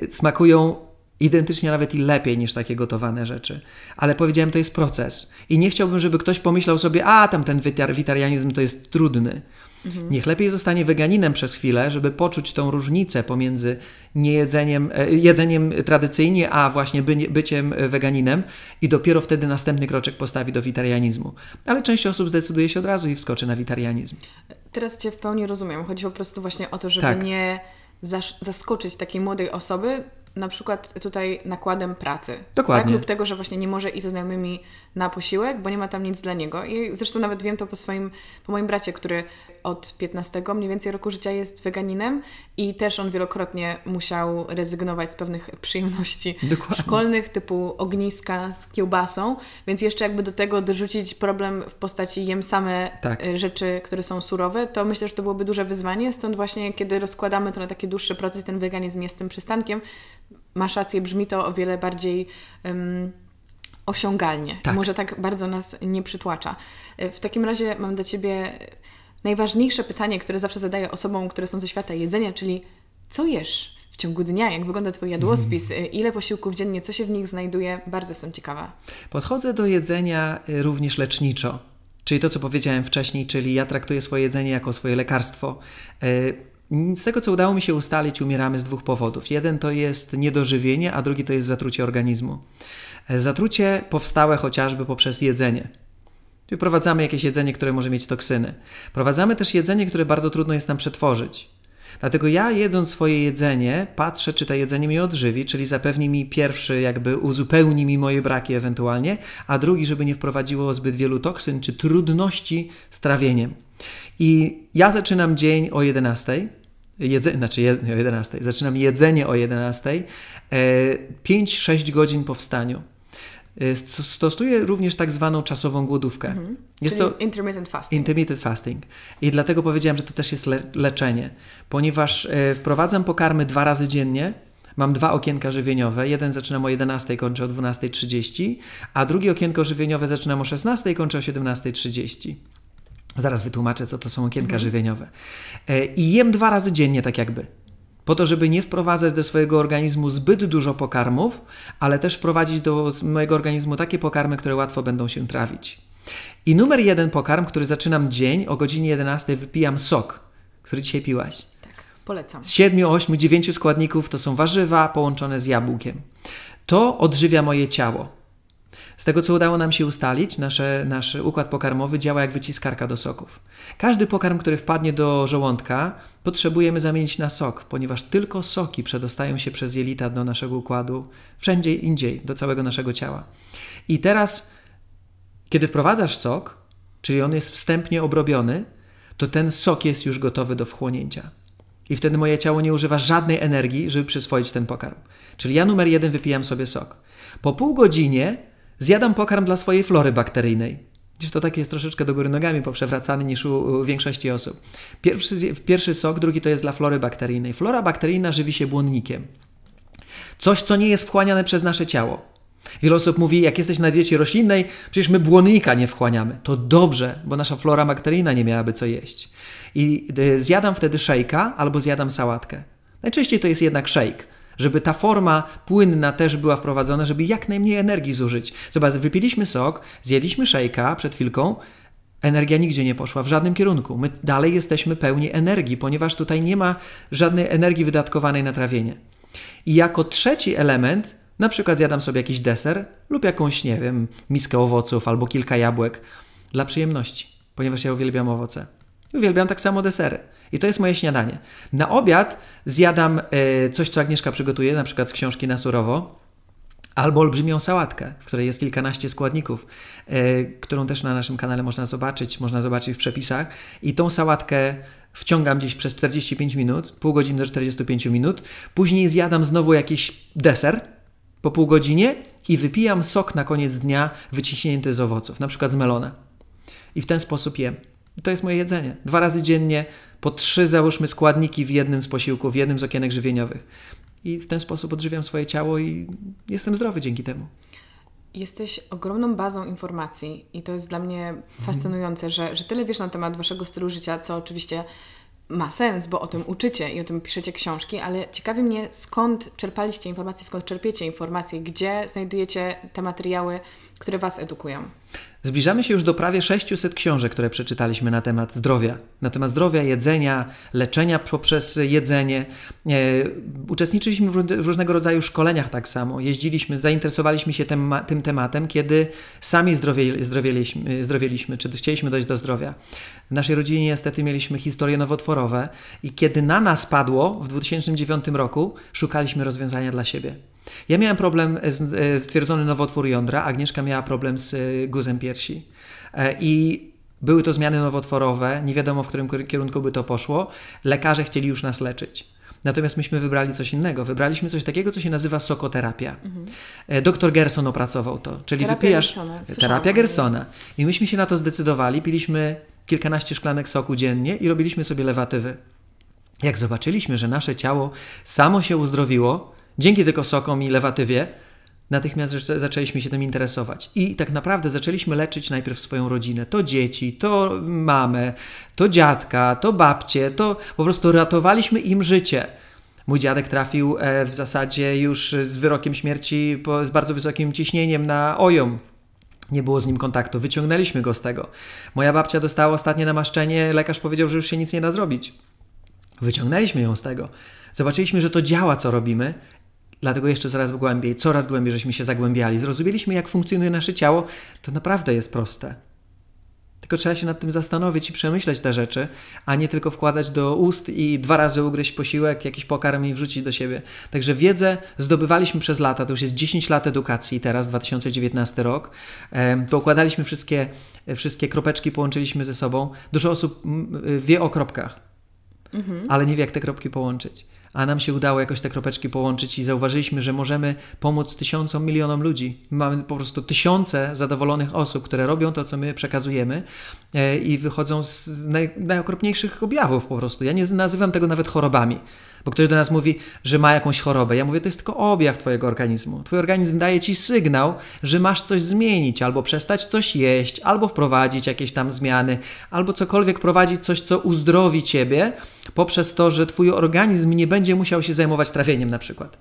Yy, smakują identycznie nawet i lepiej niż takie gotowane rzeczy. Ale powiedziałem, to jest proces. I nie chciałbym, żeby ktoś pomyślał sobie, a tam ten witarianizm to jest trudny. Mhm. Niech lepiej zostanie weganinem przez chwilę, żeby poczuć tą różnicę pomiędzy niejedzeniem, e, jedzeniem tradycyjnie, a właśnie by, byciem weganinem i dopiero wtedy następny kroczek postawi do witarianizmu. Ale część osób zdecyduje się od razu i wskoczy na witarianizm. Teraz Cię w pełni rozumiem. Chodzi po prostu właśnie o to, żeby tak. nie zaskoczyć takiej młodej osoby, na przykład tutaj nakładem pracy. Tak? Dokładnie. Tak? Lub tego, że właśnie nie może iść ze znajomymi na posiłek, bo nie ma tam nic dla niego. I zresztą nawet wiem to po swoim, po moim bracie, który od 15 mniej więcej roku życia jest weganinem i też on wielokrotnie musiał rezygnować z pewnych przyjemności Dokładnie. szkolnych, typu ogniska z kiełbasą, więc jeszcze jakby do tego dorzucić problem w postaci jem same tak. E, rzeczy, które są surowe, to myślę, że to byłoby duże wyzwanie, stąd właśnie kiedy rozkładamy to na taki dłuższy proces, ten weganizm jest tym przystankiem. Masz rację, brzmi to o wiele bardziej... Um, osiągalnie. Tak. Może tak bardzo nas nie przytłacza. E, w takim razie mam do Ciebie najważniejsze pytanie, które zawsze zadaję osobom, które są ze świata jedzenia, czyli co jesz w ciągu dnia, jak wygląda Twój jadłospis, mhm. ile posiłków dziennie, co się w nich znajduje, bardzo jestem ciekawa. Podchodzę do jedzenia y, również leczniczo, czyli to, co powiedziałem wcześniej, czyli ja traktuję swoje jedzenie jako swoje lekarstwo. Y, z tego, co udało mi się ustalić, umieramy z dwóch powodów. Jeden to jest niedożywienie, a drugi to jest zatrucie organizmu. Y, zatrucie powstałe chociażby poprzez jedzenie Czyli wprowadzamy jakieś jedzenie, które może mieć toksyny. Wprowadzamy też jedzenie, które bardzo trudno jest nam przetworzyć. Dlatego ja jedząc swoje jedzenie, patrzę, czy to jedzenie mi odżywi, czyli zapewni mi pierwszy, jakby uzupełni mi moje braki ewentualnie, a drugi, żeby nie wprowadziło zbyt wielu toksyn czy trudności z trawieniem. I ja zaczynam dzień o 11. Jedze, znaczy je, o 11. Zaczynam jedzenie o 11. 5-6 e, godzin po wstaniu. Y, stosuje również tak zwaną czasową głodówkę. Mhm. Jest Czyli to intermittent fasting. Intermittent fasting. I dlatego powiedziałem, że to też jest le leczenie, ponieważ y, wprowadzam pokarmy dwa razy dziennie, Mam dwa okienka żywieniowe. Jeden zaczynam o 11, kończę o 12.30, a drugie okienko żywieniowe zaczynam o 16, kończę o 17.30. Zaraz wytłumaczę, co to są okienka mhm. żywieniowe. Y, I jem dwa razy dziennie, tak jakby po to, żeby nie wprowadzać do swojego organizmu zbyt dużo pokarmów, ale też wprowadzić do mojego organizmu takie pokarmy, które łatwo będą się trawić. I numer jeden pokarm, który zaczynam dzień, o godzinie 11 wypijam sok, który dzisiaj piłaś. Tak, polecam. Z 7, 8, 9 składników to są warzywa połączone z jabłkiem. To odżywia moje ciało. Z tego, co udało nam się ustalić, nasze, nasz układ pokarmowy działa jak wyciskarka do soków. Każdy pokarm, który wpadnie do żołądka, potrzebujemy zamienić na sok, ponieważ tylko soki przedostają się przez jelita do naszego układu, wszędzie indziej, do całego naszego ciała. I teraz, kiedy wprowadzasz sok, czyli on jest wstępnie obrobiony, to ten sok jest już gotowy do wchłonięcia. I wtedy moje ciało nie używa żadnej energii, żeby przyswoić ten pokarm. Czyli ja numer jeden wypijam sobie sok. Po pół godzinie Zjadam pokarm dla swojej flory bakteryjnej. Dziś to takie jest troszeczkę do góry nogami poprzewracany niż u, większości osób. Pierwszy, pierwszy sok, drugi to jest dla flory bakteryjnej. Flora bakteryjna żywi się błonnikiem. Coś, co nie jest wchłaniane przez nasze ciało. Wiele osób mówi, jak jesteś na diecie roślinnej, przecież my błonnika nie wchłaniamy. To dobrze, bo nasza flora bakteryjna nie miałaby co jeść. I y, zjadam wtedy szejka albo zjadam sałatkę. Najczęściej to jest jednak szejk żeby ta forma płynna też była wprowadzona, żeby jak najmniej energii zużyć. Zobacz, wypiliśmy sok, zjedliśmy szejka przed chwilką, energia nigdzie nie poszła, w żadnym kierunku. My dalej jesteśmy pełni energii, ponieważ tutaj nie ma żadnej energii wydatkowanej na trawienie. I jako trzeci element, na przykład zjadam sobie jakiś deser lub jakąś, nie wiem, miskę owoców albo kilka jabłek dla przyjemności, ponieważ ja uwielbiam owoce. Uwielbiam tak samo desery. I to jest moje śniadanie. Na obiad zjadam e, coś, co Agnieszka przygotuje, na przykład z książki na surowo, albo olbrzymią sałatkę, w której jest kilkanaście składników, e, którą też na naszym kanale można zobaczyć, można zobaczyć w przepisach. I tą sałatkę wciągam gdzieś przez 45 minut, pół godziny do 45 minut. Później zjadam znowu jakiś deser po pół godzinie i wypijam sok na koniec dnia wyciśnięty z owoców, na przykład z melona. I w ten sposób jem. To jest moje jedzenie. Dwa razy dziennie po trzy, załóżmy, składniki w jednym z posiłków, w jednym z okienek żywieniowych. I w ten sposób odżywiam swoje ciało i jestem zdrowy dzięki temu. Jesteś ogromną bazą informacji i to jest dla mnie mhm. fascynujące, że, że tyle wiesz na temat waszego stylu życia, co oczywiście ma sens, bo o tym uczycie i o tym piszecie książki, ale ciekawi mnie, skąd czerpaliście informacje, skąd czerpiecie informacje, gdzie znajdujecie te materiały, które was edukują. Zbliżamy się już do prawie 600 książek, które przeczytaliśmy na temat zdrowia. Na temat zdrowia, jedzenia, leczenia poprzez jedzenie. E, uczestniczyliśmy w różnego rodzaju szkoleniach tak samo. Jeździliśmy, zainteresowaliśmy się tem, tym tematem, kiedy sami zdrowieliśmy, zdrowieliśmy, czy chcieliśmy dojść do zdrowia. W naszej rodzinie niestety mieliśmy historie nowotworowe i kiedy na nas padło w 2009 roku, szukaliśmy rozwiązania dla siebie. Ja miałem problem z e, stwierdzony nowotwór jądra, Agnieszka miała problem z e, guzem piersi. E, I były to zmiany nowotworowe, nie wiadomo w którym kierunku by to poszło. Lekarze chcieli już nas leczyć. Natomiast myśmy wybrali coś innego. Wybraliśmy coś takiego, co się nazywa sokoterapia. Mhm. Doktor Gerson opracował to, czyli terapia wypijasz Gersona. terapia Gersona. I myśmy się na to zdecydowali, piliśmy kilkanaście szklanek soku dziennie i robiliśmy sobie lewatywy. Jak zobaczyliśmy, że nasze ciało samo się uzdrowiło, Dzięki sokom i lewatywie natychmiast zaczęliśmy się tym interesować. I tak naprawdę zaczęliśmy leczyć najpierw swoją rodzinę. To dzieci, to mamę, to dziadka, to babcie, to po prostu ratowaliśmy im życie. Mój dziadek trafił e, w zasadzie już z wyrokiem śmierci, z bardzo wysokim ciśnieniem na ojom. Nie było z nim kontaktu, wyciągnęliśmy go z tego. Moja babcia dostała ostatnie namaszczenie, lekarz powiedział, że już się nic nie da zrobić. Wyciągnęliśmy ją z tego. Zobaczyliśmy, że to działa, co robimy, Dlatego jeszcze coraz głębiej, coraz głębiej żeśmy się zagłębiali, zrozumieliśmy, jak funkcjonuje nasze ciało, to naprawdę jest proste. Tylko trzeba się nad tym zastanowić i przemyśleć te rzeczy, a nie tylko wkładać do ust i dwa razy ugryźć posiłek, jakiś pokarm i wrzucić do siebie. Także wiedzę zdobywaliśmy przez lata, to już jest 10 lat edukacji teraz, 2019 rok. Poukładaliśmy wszystkie, wszystkie kropeczki, połączyliśmy ze sobą. Dużo osób mm, y, wie o kropkach, mhm. ale nie wie, jak te kropki połączyć a nam się udało jakoś te kropeczki połączyć i zauważyliśmy, że możemy pomóc tysiącom, milionom ludzi. Mamy po prostu tysiące zadowolonych osób, które robią to, co my przekazujemy e, i wychodzą z naj, najokropniejszych objawów po prostu. Ja nie nazywam tego nawet chorobami. Bo ktoś do nas mówi, że ma jakąś chorobę. Ja mówię, to jest tylko objaw Twojego organizmu. Twój organizm daje Ci sygnał, że masz coś zmienić, albo przestać coś jeść, albo wprowadzić jakieś tam zmiany, albo cokolwiek prowadzić coś, co uzdrowi Ciebie poprzez to, że Twój organizm nie będzie musiał się zajmować trawieniem na przykład.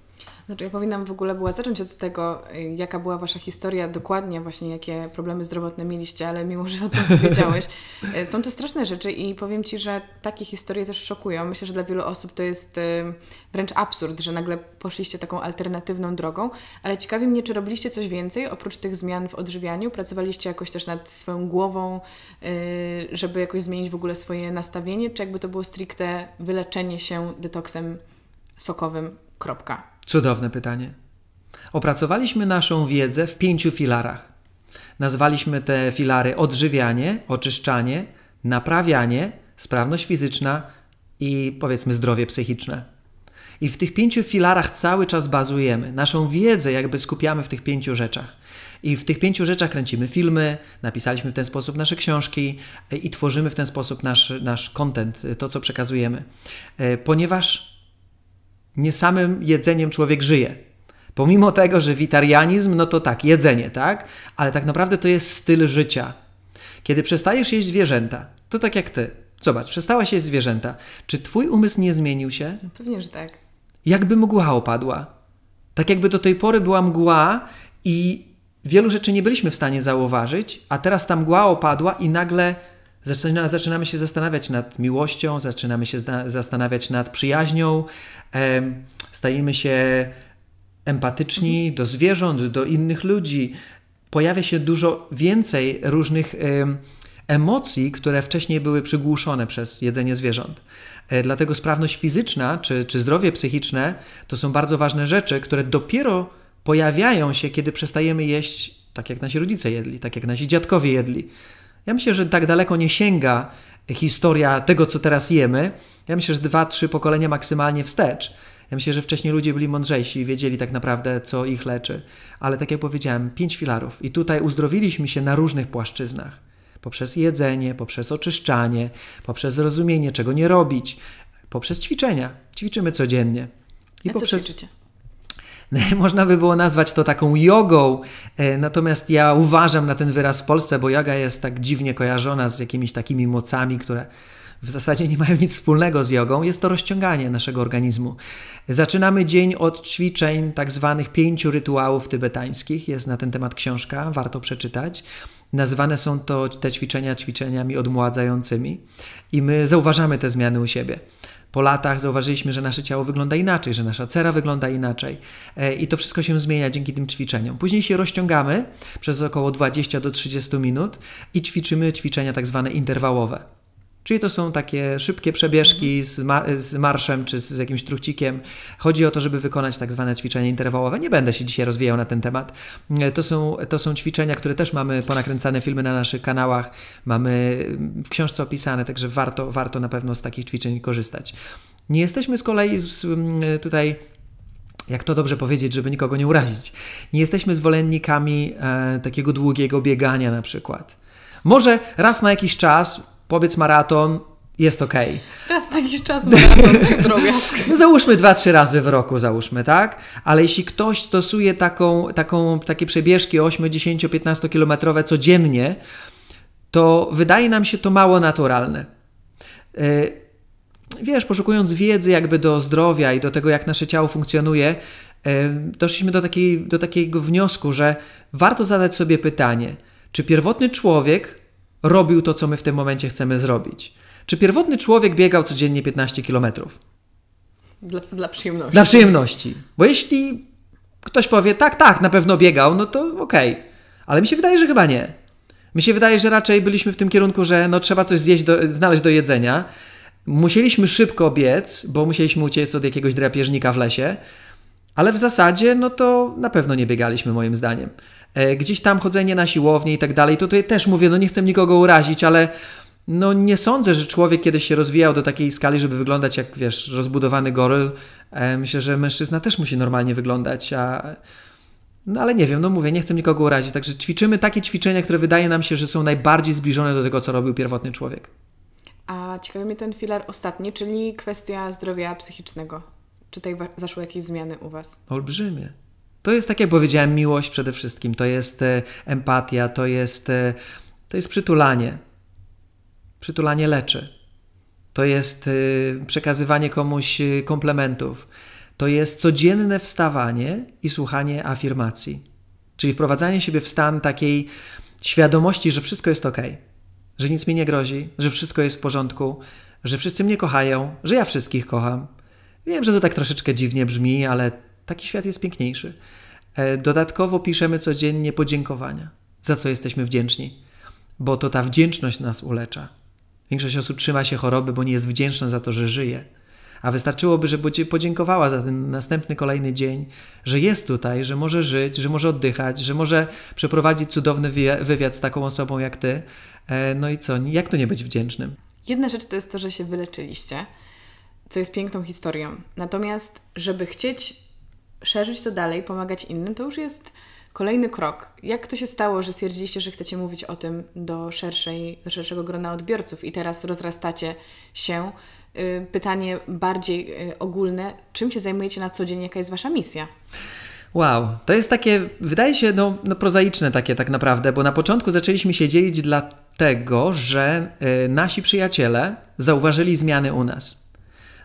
Znaczy, ja powinnam w ogóle była zacząć od tego, y, jaka była Wasza historia, dokładnie właśnie jakie problemy zdrowotne mieliście, ale miło, że o tym powiedziałeś. Y, są to straszne rzeczy i powiem Ci, że takie historie też szokują. Myślę, że dla wielu osób to jest y, wręcz absurd, że nagle poszliście taką alternatywną drogą, ale ciekawi mnie, czy robiliście coś więcej oprócz tych zmian w odżywianiu? Pracowaliście jakoś też nad swoją głową, żeby jakoś zmienić w ogóle swoje nastawienie, czy jakby to było stricte wyleczenie się detoksem sokowym, kropka? Cudowne pytanie. Opracowaliśmy naszą wiedzę w pięciu filarach. Nazwaliśmy te filary odżywianie, oczyszczanie, naprawianie, sprawność fizyczna i powiedzmy zdrowie psychiczne. I w tych pięciu filarach cały czas bazujemy. Naszą wiedzę jakby skupiamy w tych pięciu rzeczach. I w tych pięciu rzeczach kręcimy filmy, napisaliśmy w ten sposób nasze książki e, i tworzymy w ten sposób nasz, nasz content, e, to co przekazujemy. E, ponieważ nie samym jedzeniem człowiek żyje. Pomimo tego, że witarianizm, no to tak, jedzenie, tak? Ale tak naprawdę to jest styl życia. Kiedy przestajesz jeść zwierzęta, to tak jak ty. Zobacz, przestałaś jeść zwierzęta. Czy twój umysł nie zmienił się? No, pewnie, że tak. Jakby mgła opadła. Tak jakby do tej pory była mgła i wielu rzeczy nie byliśmy w stanie zauważyć, a teraz ta mgła opadła i nagle Zaczyna, zaczynamy się zastanawiać nad miłością, zaczynamy się zastanawiać nad przyjaźnią, stajemy się empatyczni mhm. do zwierząt, do innych ludzi. Pojawia się dużo więcej różnych emocji, które wcześniej były przygłuszone przez jedzenie zwierząt. E, dlatego sprawność fizyczna czy, czy zdrowie psychiczne to są bardzo ważne rzeczy, które dopiero pojawiają się, kiedy przestajemy jeść tak, jak nasi rodzice jedli, tak jak nasi dziadkowie jedli. Ja myślę, że tak daleko nie sięga historia tego, co teraz jemy. Ja myślę, że dwa, trzy pokolenia maksymalnie wstecz. Ja myślę, że wcześniej ludzie byli mądrzejsi i wiedzieli tak naprawdę, co ich leczy. Ale tak jak powiedziałem, pięć filarów. I tutaj uzdrowiliśmy się na różnych płaszczyznach. Poprzez jedzenie, poprzez oczyszczanie, poprzez zrozumienie, czego nie robić, poprzez ćwiczenia. Ćwiczymy codziennie. I A poprzez. Można by było nazwać to taką jogą, e, natomiast ja uważam na ten wyraz w Polsce, bo joga jest tak dziwnie kojarzona z jakimiś takimi mocami, które w zasadzie nie mają nic wspólnego z jogą. Jest to rozciąganie naszego organizmu. Zaczynamy dzień od ćwiczeń tak zwanych pięciu rytuałów tybetańskich. Jest na ten temat książka, warto przeczytać. Nazywane są to te ćwiczenia ćwiczeniami odmładzającymi i my zauważamy te zmiany u siebie. Po latach zauważyliśmy, że nasze ciało wygląda inaczej, że nasza cera wygląda inaczej e, i to wszystko się zmienia dzięki tym ćwiczeniom. Później się rozciągamy przez około 20 do 30 minut i ćwiczymy ćwiczenia tak zwane interwałowe. Czyli to są takie szybkie przebieżki mhm. z, ma z marszem czy z, jakimś trucikiem. Chodzi o to, żeby wykonać tak zwane ćwiczenie interwałowe. Nie będę się dzisiaj rozwijał na ten temat. E, to są, to są ćwiczenia, które też mamy ponakręcane filmy na naszych kanałach, mamy w książce opisane, także warto, warto na pewno z takich ćwiczeń korzystać. Nie jesteśmy z kolei z, tutaj jak to dobrze powiedzieć, żeby nikogo nie urazić. Nie jesteśmy zwolennikami e, takiego długiego biegania na przykład. Może raz na jakiś czas Pobiec maraton, jest ok. Raz jakiś czas maraton, tak drobiazg. No załóżmy dwa, trzy razy w roku, załóżmy, tak? Ale jeśli ktoś stosuje taką, taką, takie przebieżki 8, 10, 15 kilometrowe codziennie, to wydaje nam się to mało naturalne. E, wiesz, poszukując wiedzy jakby do zdrowia i do tego, jak nasze ciało funkcjonuje, e, doszliśmy do, takiej, do takiego wniosku, że warto zadać sobie pytanie, czy pierwotny człowiek robił to, co my w tym momencie chcemy zrobić. Czy pierwotny człowiek biegał codziennie 15 kilometrów? Dla, dla przyjemności. Dla przyjemności. Bo jeśli ktoś powie, tak, tak, na pewno biegał, no to okej. Okay. Ale mi się wydaje, że chyba nie. Mi się wydaje, że raczej byliśmy w tym kierunku, że no, trzeba coś zjeść do, znaleźć do jedzenia. Musieliśmy szybko biec, bo musieliśmy uciec od jakiegoś drapieżnika w lesie, ale w zasadzie no to na pewno nie biegaliśmy moim zdaniem. E, gdzieś tam chodzenie na siłownię i tak dalej. Tutaj też mówię, no nie chcę nikogo urazić, ale no nie sądzę, że człowiek kiedyś się rozwijał do takiej skali, żeby wyglądać jak, wiesz, rozbudowany goryl. E, myślę, że mężczyzna też musi normalnie wyglądać, a... No ale nie wiem, no mówię, nie chcę nikogo urazić, także ćwiczymy takie ćwiczenia, które wydaje nam się, że są najbardziej zbliżone do tego, co robił pierwotny człowiek. A ciekawy mnie ten filar ostatni, czyli kwestia zdrowia psychicznego. Czy tutaj zaszły jakieś zmiany u Was? No, olbrzymie. To jest, tak jak powiedziałem, miłość przede wszystkim, to jest e, empatia, to jest, e, to jest przytulanie. Przytulanie leczy. To jest e, przekazywanie komuś komplementów. To jest codzienne wstawanie i słuchanie afirmacji. Czyli wprowadzanie siebie w stan takiej świadomości, że wszystko jest ok, że nic mi nie grozi, że wszystko jest w porządku, że wszyscy mnie kochają, że ja wszystkich kocham. Wiem, że to tak troszeczkę dziwnie brzmi, ale Taki świat jest piękniejszy. E, dodatkowo piszemy codziennie podziękowania, za co jesteśmy wdzięczni, bo to ta wdzięczność nas ulecza. Większość osób trzyma się choroby, bo nie jest wdzięczna za to, że żyje. A wystarczyłoby, żeby podziękowała za ten następny, kolejny dzień, że jest tutaj, że może żyć, że może oddychać, że może przeprowadzić cudowny wywiad z taką osobą jak ty. E, no i co, jak tu nie być wdzięcznym? Jedna rzecz to jest to, że się wyleczyliście, co jest piękną historią. Natomiast, żeby chcieć szerzyć to dalej, pomagać innym, to już jest kolejny krok. Jak to się stało, że stwierdziliście, że chcecie mówić o tym do, szerszej, do szerszego grona odbiorców i teraz rozrastacie się? Y, pytanie bardziej y, ogólne, czym się zajmujecie na co dzień, jaka jest wasza misja? Wow, to jest takie, wydaje się, no, no prozaiczne takie tak naprawdę, bo na początku zaczęliśmy się dzielić dlatego, że y, nasi przyjaciele zauważyli zmiany u nas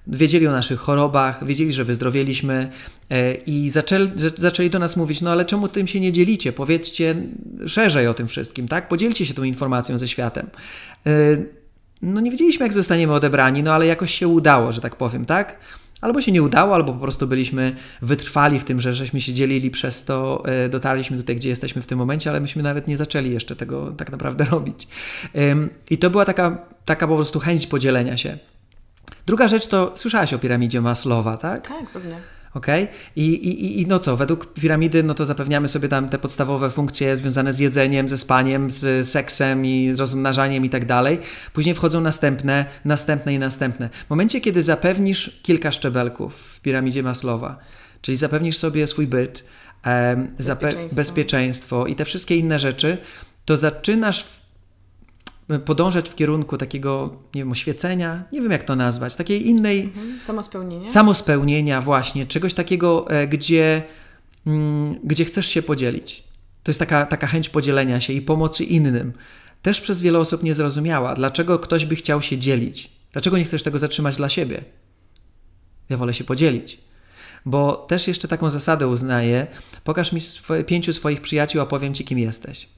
wiedzieli o naszych chorobach, wiedzieli, że wyzdrowieliśmy e, i zaczęli, zaczęli do nas mówić, no ale czemu tym się nie dzielicie? Powiedzcie szerzej o tym wszystkim, tak? Podzielcie się tą informacją ze światem. E, no nie wiedzieliśmy, jak zostaniemy odebrani, no ale jakoś się udało, że tak powiem, tak? Albo się nie udało, albo po prostu byliśmy wytrwali w tym, że żeśmy się dzielili, przez to e, dotarliśmy tutaj, gdzie jesteśmy w tym momencie, ale myśmy nawet nie zaczęli jeszcze tego tak naprawdę robić. I to była taka, taka po prostu chęć podzielenia się. Druga rzecz to, słyszałaś o piramidzie Maslowa, tak? Tak, pewnie. Okay? I, i, I no co, według piramidy, no to zapewniamy sobie tam te podstawowe funkcje związane z jedzeniem, ze spaniem, z seksem i z rozmnażaniem i tak dalej. Później wchodzą następne, następne i następne. W momencie, kiedy zapewnisz kilka szczebelków w piramidzie Maslowa, czyli zapewnisz sobie swój byt, bezpieczeństwo. bezpieczeństwo i te wszystkie inne rzeczy, to zaczynasz podążać w kierunku takiego, nie wiem, oświecenia, nie wiem jak to nazwać, takiej innej. Mhm. Samospełnienia. Samospełnienia, właśnie, czegoś takiego, e, gdzie, mm, gdzie chcesz się podzielić. To jest taka, taka chęć podzielenia się i pomocy innym. Też przez wiele osób nie zrozumiała, dlaczego ktoś by chciał się dzielić. Dlaczego nie chcesz tego zatrzymać dla siebie? Ja wolę się podzielić. Bo też jeszcze taką zasadę uznaję: pokaż mi swoje, pięciu swoich przyjaciół, a powiem ci, kim jesteś.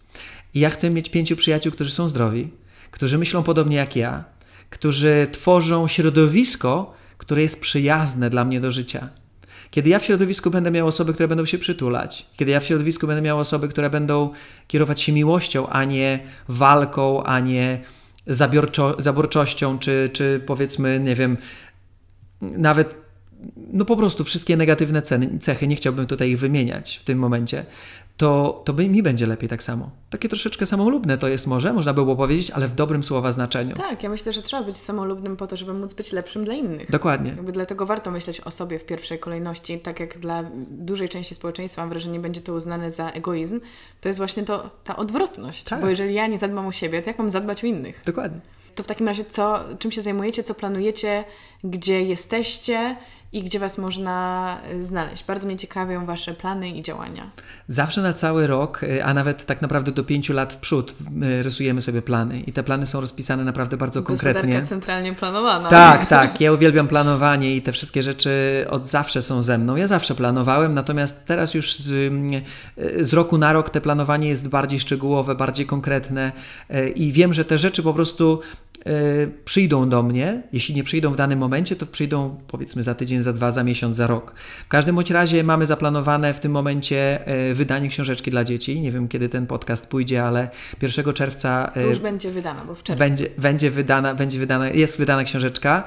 I ja chcę mieć pięciu przyjaciół, którzy są zdrowi, którzy myślą podobnie jak ja, którzy tworzą środowisko, które jest przyjazne dla mnie do życia. Kiedy ja w środowisku będę miał osoby, które będą się przytulać, kiedy ja w środowisku będę miał osoby, które będą kierować się miłością, a nie walką, a nie zabiorczo, zaborczością, czy, czy powiedzmy, nie wiem, nawet no po prostu wszystkie negatywne ceny, cechy, nie chciałbym tutaj ich wymieniać w tym momencie to, to mi będzie lepiej tak samo. Takie troszeczkę samolubne to jest może, można by było powiedzieć, ale w dobrym słowa znaczeniu. Tak, ja myślę, że trzeba być samolubnym po to, żeby móc być lepszym dla innych. Dokładnie. Jakby dlatego warto myśleć o sobie w pierwszej kolejności, tak jak dla dużej części społeczeństwa, mam wrażenie, będzie to uznane za egoizm, to jest właśnie to, ta odwrotność. Tak. Bo jeżeli ja nie zadbam o siebie, to jak mam zadbać o innych? Dokładnie. To w takim razie, co, czym się zajmujecie, co planujecie, gdzie jesteście, i gdzie Was można y, znaleźć. Bardzo mnie ciekawią Wasze plany i działania. Zawsze na cały rok, y, a nawet tak naprawdę do pięciu lat w przód y, rysujemy sobie plany i te plany są rozpisane naprawdę bardzo konkretnie. centralnie planowana. Tak, tak. Ja uwielbiam planowanie i te wszystkie rzeczy od zawsze są ze mną. Ja zawsze planowałem, natomiast teraz już z, mm, z roku na rok te planowanie jest bardziej szczegółowe, bardziej konkretne i wiem, że te rzeczy po prostu E, przyjdą do mnie. Jeśli nie przyjdą w danym momencie, to przyjdą powiedzmy za tydzień, za dwa, za miesiąc, za rok. W każdym bądź razie mamy zaplanowane w tym momencie e, wydanie książeczki dla dzieci. Nie wiem, kiedy ten podcast pójdzie, ale 1 czerwca. E, to już będzie wydana, bo w czerwcu. Będzie, będzie, wydana, będzie wydana, jest wydana książeczka.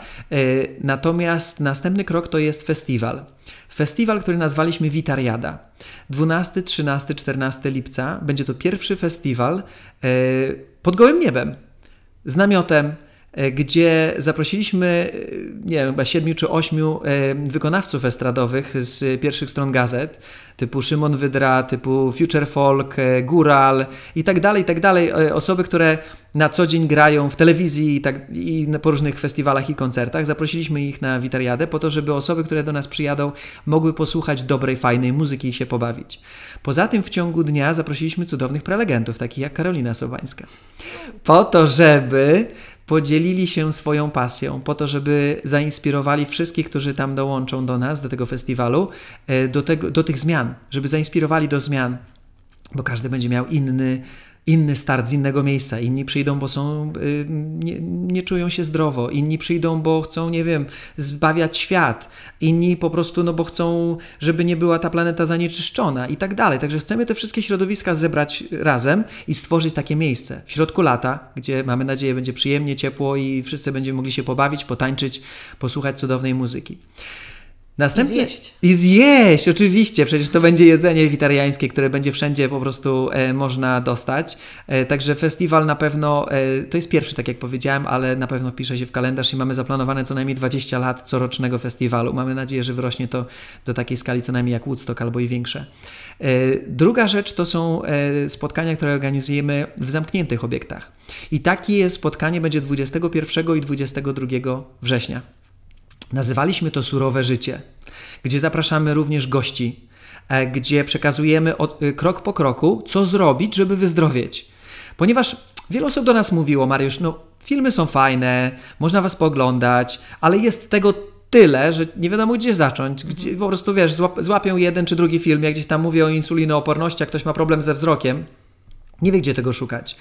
Natomiast następny krok to jest festiwal. Festiwal, który nazwaliśmy Witariada. 12, 13, 14 lipca będzie to pierwszy festiwal pod gołym niebem z namiotem E, gdzie zaprosiliśmy, e, nie wiem, chyba siedmiu czy ośmiu e, wykonawców estradowych z pierwszych stron gazet, typu Szymon Wydra, typu Future Folk, Gural i tak dalej, i tak dalej. Osoby, które na co dzień grają w telewizji i, tak, i po różnych festiwalach i koncertach. Zaprosiliśmy ich na Witariadę po to, żeby osoby, które do nas przyjadą, mogły posłuchać dobrej, fajnej muzyki i się pobawić. Poza tym w ciągu dnia zaprosiliśmy cudownych prelegentów, takich jak Karolina Sobańska, po to, żeby podzielili się swoją pasją po to, żeby zainspirowali wszystkich, którzy tam dołączą do nas, do tego festiwalu, e, do, tego, do tych zmian, żeby zainspirowali do zmian, bo każdy będzie miał inny inny start z innego miejsca, inni przyjdą, bo są, y, nie, nie, czują się zdrowo, inni przyjdą, bo chcą, nie wiem, zbawiać świat, inni po prostu, no bo chcą, żeby nie była ta planeta zanieczyszczona i tak dalej. Także chcemy te wszystkie środowiska zebrać razem i stworzyć takie miejsce w środku lata, gdzie mamy nadzieję będzie przyjemnie, ciepło i wszyscy będziemy mogli się pobawić, potańczyć, posłuchać cudownej muzyki. Następnie... I zjeść. I zjeść, oczywiście. Przecież to będzie jedzenie witariańskie, które będzie wszędzie po prostu e, można dostać. E, także festiwal na pewno, e, to jest pierwszy, tak jak powiedziałem, ale na pewno wpisze się w kalendarz i mamy zaplanowane co najmniej 20 lat corocznego festiwalu. Mamy nadzieję, że wyrośnie to do takiej skali co najmniej jak Woodstock albo i większe. E, druga rzecz to są e, spotkania, które organizujemy w zamkniętych obiektach. I takie spotkanie będzie 21 i 22 września. Nazywaliśmy to surowe życie, gdzie zapraszamy również gości, e, gdzie przekazujemy od, e, krok po kroku, co zrobić, żeby wyzdrowieć. Ponieważ wiele osób do nas mówiło, Mariusz, no filmy są fajne, można was poglądać, ale jest tego tyle, że nie wiadomo gdzie zacząć. Gdzie, mhm. po prostu wiesz, złapią jeden czy drugi film, jak gdzieś tam mówię o insulinooporności, jak ktoś ma problem ze wzrokiem. Nie wie, gdzie tego szukać.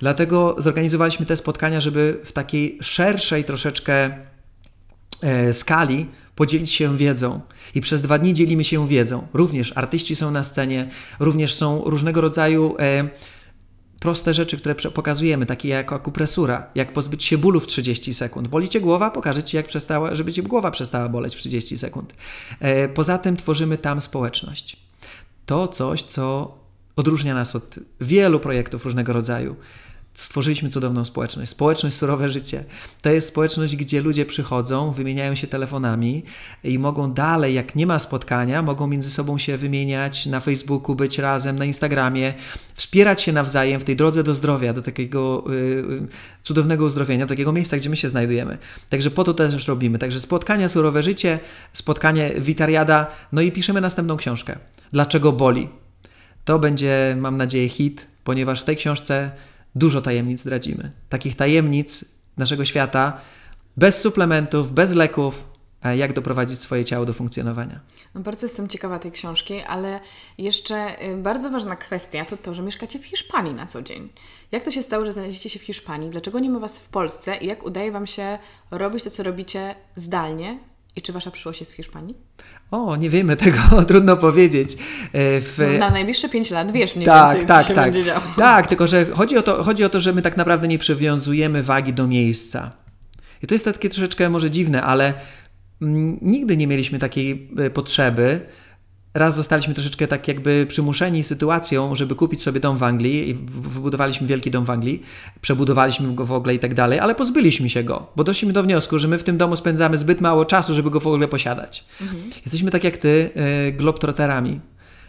Dlatego zorganizowaliśmy te spotkania, żeby w takiej szerszej troszeczkę E, skali podzielić się wiedzą. I przez dwa dni dzielimy się wiedzą. Również artyści są na scenie, również są różnego rodzaju e, proste rzeczy, które pokazujemy, takie jak akupresura, jak pozbyć się bólu w 30 sekund. Boli cię głowa? Pokażę ci, jak przestała, żeby cię głowa przestała boleć w 30 sekund. E, poza tym tworzymy tam społeczność. To coś, co odróżnia nas od wielu projektów różnego rodzaju stworzyliśmy cudowną społeczność. Społeczność Surowe Życie to jest społeczność, gdzie ludzie przychodzą, wymieniają się telefonami i mogą dalej, jak nie ma spotkania, mogą między sobą się wymieniać na Facebooku, być razem, na Instagramie, wspierać się nawzajem w tej drodze do zdrowia, do takiego yy, cudownego uzdrowienia, do takiego miejsca, gdzie my się znajdujemy. Także po to też robimy. Także spotkania Surowe Życie, spotkanie Witariada, no i piszemy następną książkę. Dlaczego boli? To będzie, mam nadzieję, hit, ponieważ w tej książce dużo tajemnic zdradzimy. Takich tajemnic naszego świata bez suplementów, bez leków, e, jak doprowadzić swoje ciało do funkcjonowania. No bardzo jestem ciekawa tej książki, ale jeszcze y, bardzo ważna kwestia to to, że mieszkacie w Hiszpanii na co dzień. Jak to się stało, że znaleźliście się w Hiszpanii? Dlaczego nie ma Was w Polsce i jak udaje Wam się robić to, co robicie zdalnie i czy Wasza przyszłość jest w Hiszpanii? O, nie wiemy tego, trudno powiedzieć. E, w... No, na najbliższe 5 lat wiesz mniej tak, więcej, tak, co się tak. będzie działo. Tak, tylko że chodzi o, to, chodzi o to, że my tak naprawdę nie przywiązujemy wagi do miejsca. I to jest takie troszeczkę może dziwne, ale mm, nigdy nie mieliśmy takiej e, potrzeby, raz zostaliśmy troszeczkę tak jakby przymuszeni sytuacją, żeby kupić sobie dom w Anglii i wybudowaliśmy wielki dom w Anglii, przebudowaliśmy go w ogóle i tak dalej, ale pozbyliśmy się go, bo doszliśmy do wniosku, że my w tym domu spędzamy zbyt mało czasu, żeby go w ogóle posiadać. Mhm. Jesteśmy tak jak ty, y, e, globtroterami.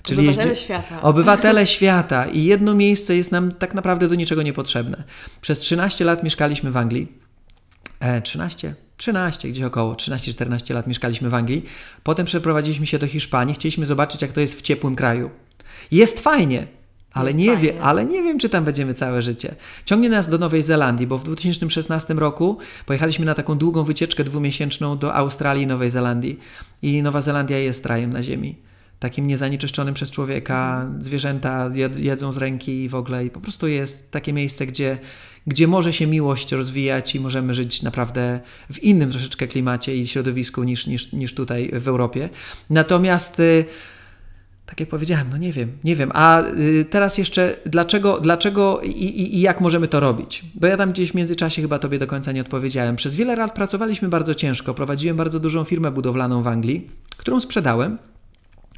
Czyli obywatele jeździ... świata. Obywatele świata i jedno miejsce jest nam tak naprawdę do niczego niepotrzebne. Przez 13 lat mieszkaliśmy w Anglii. E, 13? 13, gdzieś około 13-14 lat mieszkaliśmy w Anglii. Potem przeprowadziliśmy się do Hiszpanii, chcieliśmy zobaczyć, jak to jest w ciepłym kraju. Jest fajnie, ale nie, fajnie. wie, ale nie wiem, czy tam będziemy całe życie. Ciągnie nas do Nowej Zelandii, bo w 2016 roku pojechaliśmy na taką długą wycieczkę dwumiesięczną do Australii i Nowej Zelandii. I Nowa Zelandia jest rajem na ziemi. Takim niezanieczyszczonym przez człowieka, zwierzęta jedzą z ręki i w ogóle. I po prostu jest takie miejsce, gdzie gdzie może się miłość rozwijać i możemy żyć naprawdę w innym troszeczkę klimacie i środowisku niż, niż, niż tutaj w Europie. Natomiast y, tak jak powiedziałem, no nie wiem, nie wiem. A y, teraz jeszcze, dlaczego, dlaczego i, i, i, jak możemy to robić? Bo ja tam gdzieś w międzyczasie chyba Tobie do końca nie odpowiedziałem. Przez wiele lat pracowaliśmy bardzo ciężko. Prowadziłem bardzo dużą firmę budowlaną w Anglii, którą sprzedałem,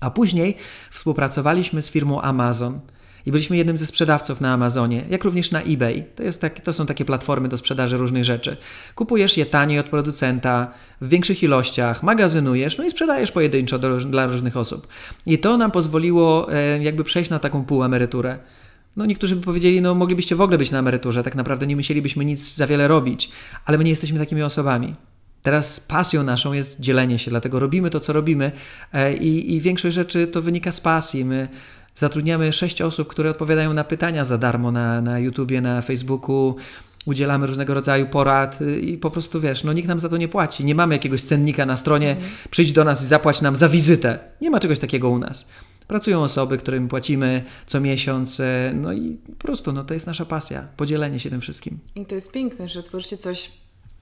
a później współpracowaliśmy z firmą Amazon i byliśmy jednym ze sprzedawców na Amazonie, jak również na eBay. To, jest tak, to są takie platformy do sprzedaży różnych rzeczy. Kupujesz je taniej od producenta, w większych ilościach, magazynujesz, no i sprzedajesz pojedynczo do, dla różnych osób. I to nam pozwoliło e, jakby przejść na taką półemeryturę. No niektórzy by powiedzieli, no moglibyście w ogóle być na emeryturze, tak naprawdę nie musielibyśmy nic za wiele robić, ale my nie jesteśmy takimi osobami. Teraz pasją naszą jest dzielenie się, dlatego robimy to, co robimy e, i, i większość rzeczy to wynika z pasji. My Zatrudniamy sześć osób, które odpowiadają na pytania za darmo na, na YouTubie, na Facebooku, udzielamy różnego rodzaju porad y, i po prostu wiesz, no nikt nam za to nie płaci. Nie mamy jakiegoś cennika na stronie, mhm. przyjdź do nas i zapłać nam za wizytę. Nie ma czegoś takiego u nas. Pracują osoby, którym płacimy co miesiąc, y, no i po prostu no, to jest nasza pasja, podzielenie się tym wszystkim. I to jest piękne, że tworzycie coś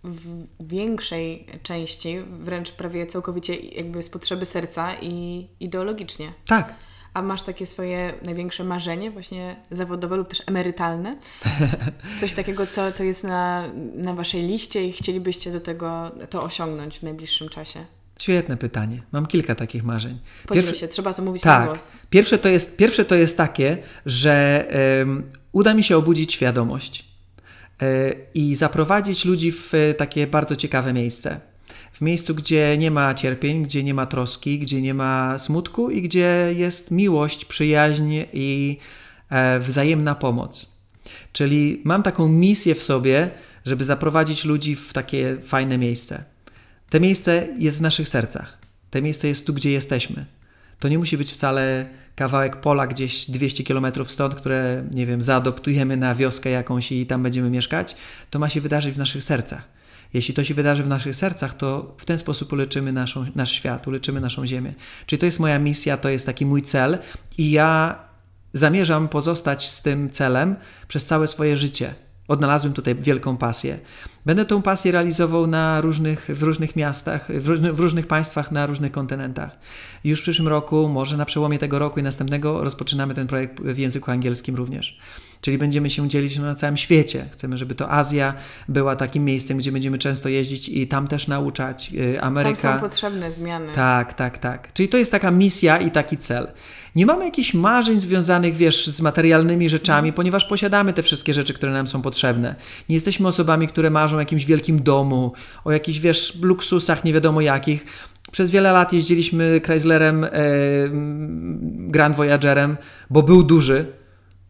w większej części, wręcz prawie całkowicie jakby z potrzeby serca i ideologicznie. Tak. A masz takie swoje największe marzenie, właśnie zawodowe lub też emerytalne? Coś takiego, co, co jest na, na waszej liście i chcielibyście do tego to osiągnąć w najbliższym czasie? Świetne pytanie. Mam kilka takich marzeń. pierwsze, się, trzeba to mówić tak, na głos. Pierwsze to jest, pierwsze to jest takie, że um, uda mi się obudzić świadomość e, i zaprowadzić ludzi w e, takie bardzo ciekawe miejsce w miejscu, gdzie nie ma cierpień, gdzie nie ma troski, gdzie nie ma smutku i gdzie jest miłość, przyjaźń i e, wzajemna pomoc. Czyli mam taką misję w sobie, żeby zaprowadzić ludzi w takie fajne miejsce. Te miejsce jest w naszych sercach. Te miejsce jest tu, gdzie jesteśmy. To nie musi być wcale kawałek pola gdzieś 200 km stąd, które, nie wiem, zaadoptujemy na wioskę jakąś i tam będziemy mieszkać. To ma się wydarzyć w naszych sercach jeśli to się wydarzy w naszych sercach, to w ten sposób uleczymy naszą, nasz świat, uleczymy naszą ziemię. Czyli to jest moja misja, to jest taki mój cel i ja zamierzam pozostać z tym celem przez całe swoje życie. Odnalazłem tutaj wielką pasję. Będę tą pasję realizował na różnych, w różnych miastach, w, w różnych państwach, na różnych kontynentach. Już w przyszłym roku, może na przełomie tego roku i następnego, rozpoczynamy ten projekt w języku angielskim również. Czyli będziemy się dzielić na całym świecie. Chcemy, żeby to Azja była takim miejscem, gdzie będziemy często jeździć i tam też nauczać. Y, Ameryka. Tam są potrzebne zmiany. Tak, tak, tak. Czyli to jest taka misja i taki cel. Nie mamy jakichś marzeń związanych, wiesz, z materialnymi rzeczami, ponieważ posiadamy te wszystkie rzeczy, które nam są potrzebne. Nie jesteśmy osobami, które marzą o jakimś wielkim domu, o jakichś, wiesz, luksusach nie wiadomo jakich. Przez wiele lat jeździliśmy Chryslerem, e, Grand Voyagerem, bo był duży,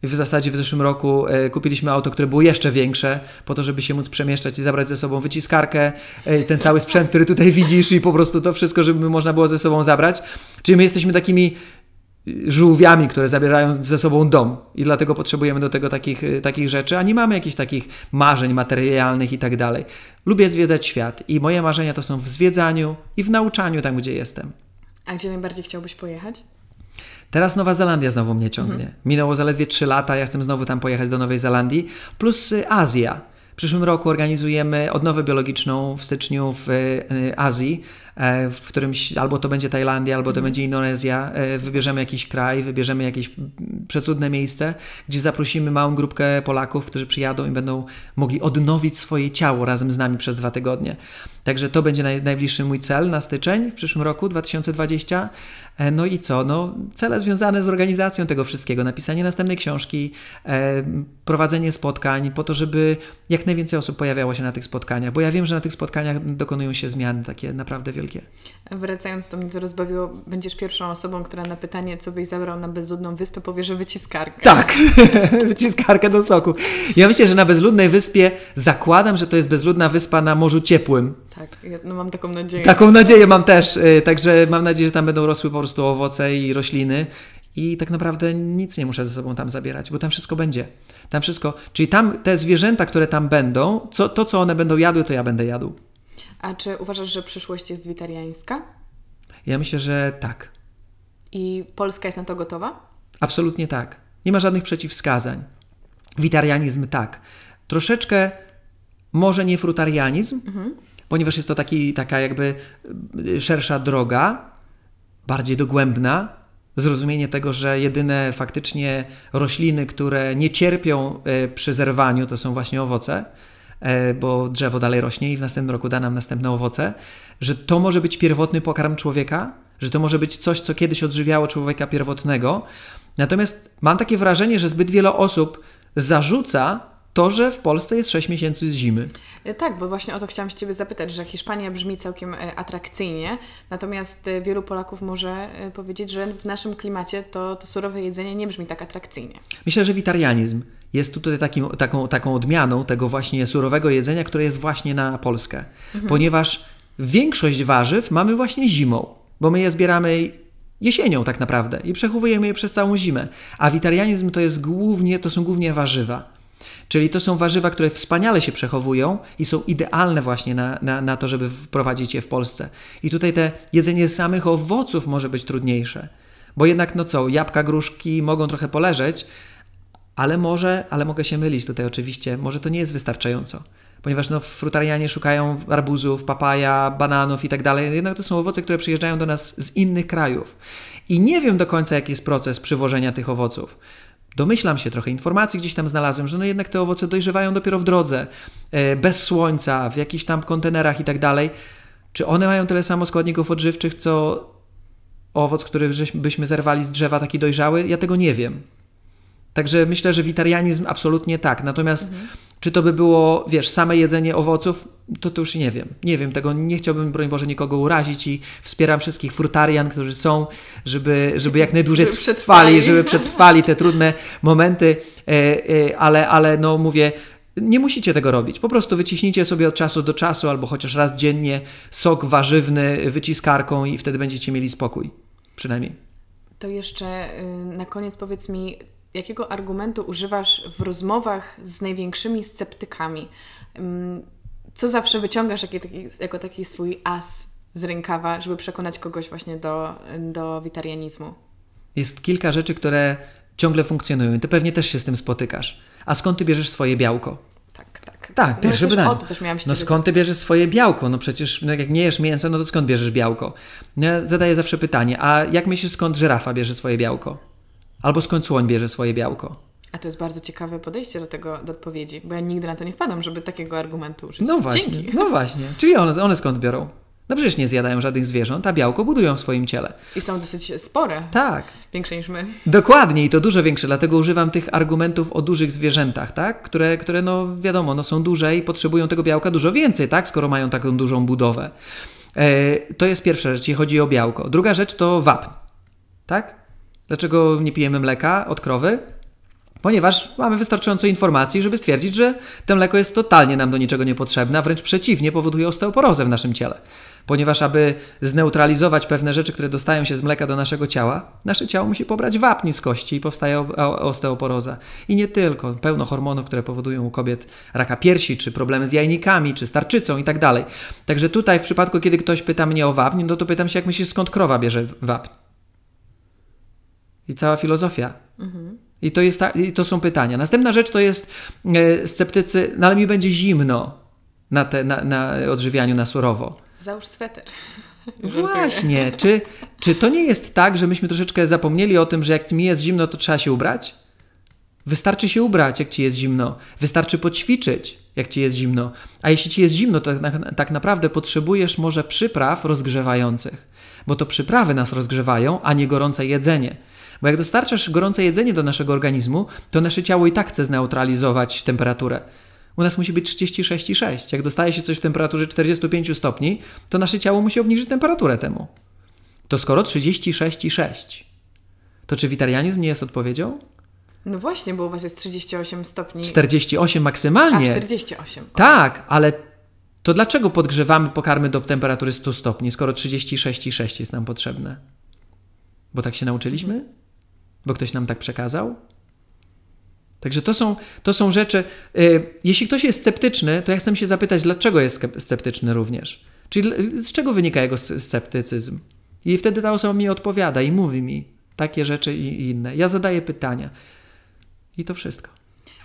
w zasadzie w zeszłym roku e, kupiliśmy auto, które było jeszcze większe, po to, żeby się móc przemieszczać i zabrać ze sobą wyciskarkę, e, ten cały sprzęt, który tutaj widzisz i po prostu to wszystko, żeby można było ze sobą zabrać. Czyli my jesteśmy takimi e, żółwiami, które zabierają ze sobą dom i dlatego potrzebujemy do tego takich, takich rzeczy, a nie mamy jakichś takich marzeń materialnych i tak dalej. Lubię zwiedzać świat i moje marzenia to są w zwiedzaniu i w nauczaniu tam, gdzie jestem. A gdzie najbardziej chciałbyś pojechać? Teraz Nowa Zelandia znowu mnie ciągnie. Mhm. Minęło zaledwie 3 lata, ja chcę znowu tam pojechać do Nowej Zelandii, plus y, Azja. W przyszłym roku organizujemy odnowę biologiczną w styczniu w y, Azji, E, w którymś albo to będzie Tajlandia, albo to mhm. będzie Indonezja, e, wybierzemy jakiś kraj, wybierzemy jakieś przecudne miejsce, gdzie zaprosimy małą grupkę Polaków, którzy przyjadą i będą mogli odnowić swoje ciało razem z nami przez dwa tygodnie. Także to będzie najbliższy mój cel na styczeń w przyszłym roku 2020. E, no i co? No, cele związane z organizacją tego wszystkiego, napisanie następnej książki, e, prowadzenie spotkań, po to, żeby jak najwięcej osób pojawiało się na tych spotkaniach, bo ja wiem, że na tych spotkaniach dokonują się zmiany takie naprawdę wielkie wielkie. Wracając, to mnie to rozbawiło. Będziesz pierwszą osobą, która na pytanie, co byś zabrał na bezludną wyspę, powie, że wyciskarkę. Tak, wyciskarkę do soku. Ja myślę, że na bezludnej wyspie zakładam, że to jest bezludna wyspa na Morzu Ciepłym. Tak, ja, no mam taką nadzieję. Taką nadzieję mam też. Y, także mam nadzieję, że tam będą rosły po prostu owoce i rośliny. I tak naprawdę nic nie muszę ze sobą tam zabierać, bo tam wszystko będzie. Tam wszystko, czyli tam te zwierzęta, które tam będą, co, to co one będą jadły, to ja będę jadł. A czy uważasz, że przyszłość jest witariańska? Ja myślę, że tak. I Polska jest na to gotowa? Absolutnie tak. Nie ma żadnych przeciwwskazań. Witarianizm tak. Troszeczkę może nie frutarianizm, mhm. ponieważ jest to taki, taka jakby y, szersza droga, bardziej dogłębna, zrozumienie tego, że jedyne faktycznie rośliny, które nie cierpią y, przy zerwaniu, to są właśnie owoce, E, bo drzewo dalej rośnie i w następnym roku da nam następne owoce, że to może być pierwotny pokarm człowieka, że to może być coś, co kiedyś odżywiało człowieka pierwotnego. Natomiast mam takie wrażenie, że zbyt wiele osób zarzuca to, że w Polsce jest 6 miesięcy z zimy. E, tak, bo właśnie o to chciałam się Ciebie zapytać, że Hiszpania brzmi całkiem e, atrakcyjnie, natomiast wielu Polaków może powiedzieć, że w naszym klimacie to, to surowe jedzenie nie brzmi tak atrakcyjnie. Myślę, że witarianizm jest tutaj takim, taką, taką odmianą tego właśnie surowego jedzenia, które jest właśnie na Polskę. Mhm. Ponieważ większość warzyw mamy właśnie zimą, bo my je zbieramy jesienią tak naprawdę i przechowujemy je przez całą zimę. A witalianizm to, jest głównie, to są głównie warzywa. Czyli to są warzywa, które wspaniale się przechowują i są idealne właśnie na, na, na to, żeby wprowadzić je w Polsce. I tutaj te jedzenie samych owoców może być trudniejsze. Bo jednak, no co, jabłka, gruszki mogą trochę poleżeć, ale może, ale mogę się mylić tutaj oczywiście, może to nie jest wystarczająco. Ponieważ no, frutarianie szukają arbuzów, papaja, bananów i tak dalej. Jednak to są owoce, które przyjeżdżają do nas z innych krajów. I nie wiem do końca, jaki jest proces przywożenia tych owoców. Domyślam się, trochę informacji gdzieś tam znalazłem, że no jednak te owoce dojrzewają dopiero w drodze, e, bez słońca, w jakichś tam kontenerach i tak dalej. Czy one mają tyle samo składników odżywczych, co owoc, który byśmy zerwali z drzewa, taki dojrzały? Ja tego nie wiem. Także myślę, że witarianizm absolutnie tak. Natomiast mhm. czy to by było, wiesz, same jedzenie owoców, to, to już nie wiem. Nie wiem tego, nie chciałbym, broń Boże, nikogo urazić i wspieram wszystkich furtarian, którzy są, żeby, żeby jak najdłużej żeby przetrwali, żeby przetrwali te trudne momenty, e, e, ale, ale no mówię, nie musicie tego robić. Po prostu wyciśnijcie sobie od czasu do czasu albo chociaż raz dziennie sok warzywny wyciskarką i wtedy będziecie mieli spokój. Przynajmniej. To jeszcze y, na koniec powiedz mi, jakiego argumentu używasz w rozmowach z największymi sceptykami? Mm, co zawsze wyciągasz jako taki, jako taki swój as z rękawa, żeby przekonać kogoś właśnie do, do witarianizmu? Jest kilka rzeczy, które ciągle funkcjonują i ty pewnie też się z tym spotykasz. A skąd ty bierzesz swoje białko? Tak, tak. Tak, pierwsze no, pytanie. no skąd ty bierzesz swoje białko? No przecież no, jak nie jesz mięsa, no to skąd bierzesz białko? No, ja zadaję zawsze pytanie, a jak myślisz skąd żyrafa bierze swoje białko? albo skąd słoń bierze swoje białko. A to jest bardzo ciekawe podejście do tego, do odpowiedzi, bo ja nigdy na to nie wpadam, żeby takiego argumentu użyć. No właśnie, Dzięki. no właśnie. Czyli one, one skąd biorą? No przecież nie zjadają żadnych zwierząt, a białko budują w swoim ciele. I są dosyć spore. Tak. Większe niż my. Dokładnie i to dużo większe, dlatego używam tych argumentów o dużych zwierzętach, tak? Które, które no wiadomo, no są duże i potrzebują tego białka dużo więcej, tak? Skoro mają taką dużą budowę. E, to jest pierwsza rzecz, jeśli chodzi o białko. Druga rzecz to wapń, tak? Dlaczego nie pijemy mleka od krowy? Ponieważ mamy wystarczająco informacji, żeby stwierdzić, że to mleko jest totalnie nam do niczego niepotrzebne, a wręcz przeciwnie, powoduje osteoporozę w naszym ciele. Ponieważ aby zneutralizować pewne rzeczy, które dostają się z mleka do naszego ciała, nasze ciało musi pobrać wapni z kości i powstaje osteoporoza. I nie tylko, pełno hormonów, które powodują u kobiet raka piersi, czy problemy z jajnikami, czy starczycą i tak dalej. Także tutaj w przypadku, kiedy ktoś pyta mnie o wapń, no to pytam się, jak myślisz, skąd krowa bierze wapń? i cała filozofia. Mhm. I, to jest ta, I to są pytania. Następna rzecz to jest e, sceptycy, no ale mi będzie zimno na, te, na, na odżywianiu na surowo. Załóż sweter. Właśnie. czy, czy to nie jest tak, że myśmy troszeczkę zapomnieli o tym, że jak mi jest zimno, to trzeba się ubrać? Wystarczy się ubrać, jak ci jest zimno. Wystarczy poćwiczyć, jak ci jest zimno. A jeśli ci jest zimno, to tak, tak naprawdę potrzebujesz może przypraw rozgrzewających, bo to przyprawy nas rozgrzewają, a nie gorące jedzenie. Bo jak dostarczasz gorące jedzenie do naszego organizmu, to nasze ciało i tak chce zneutralizować temperaturę. U nas musi być 36,6. Jak dostaje się coś w temperaturze 45 stopni, to nasze ciało musi obniżyć temperaturę temu. To skoro 36,6, to czy witarianizm nie jest odpowiedzią? No właśnie, bo u was jest 38 stopni. 48 maksymalnie. A 48. Tak, ale to dlaczego podgrzewamy pokarmy do temperatury 100 stopni, skoro 36,6 jest nam potrzebne? Bo tak się nauczyliśmy? bo ktoś nam tak przekazał? Także to są, to są rzeczy. Y, jeśli ktoś jest sceptyczny, to ja chcę się zapytać, dlaczego jest sceptyczny również? Czyli z czego wynika jego sceptycyzm? I wtedy ta osoba mi odpowiada i mówi mi takie rzeczy i inne. Ja zadaję pytania. I to wszystko.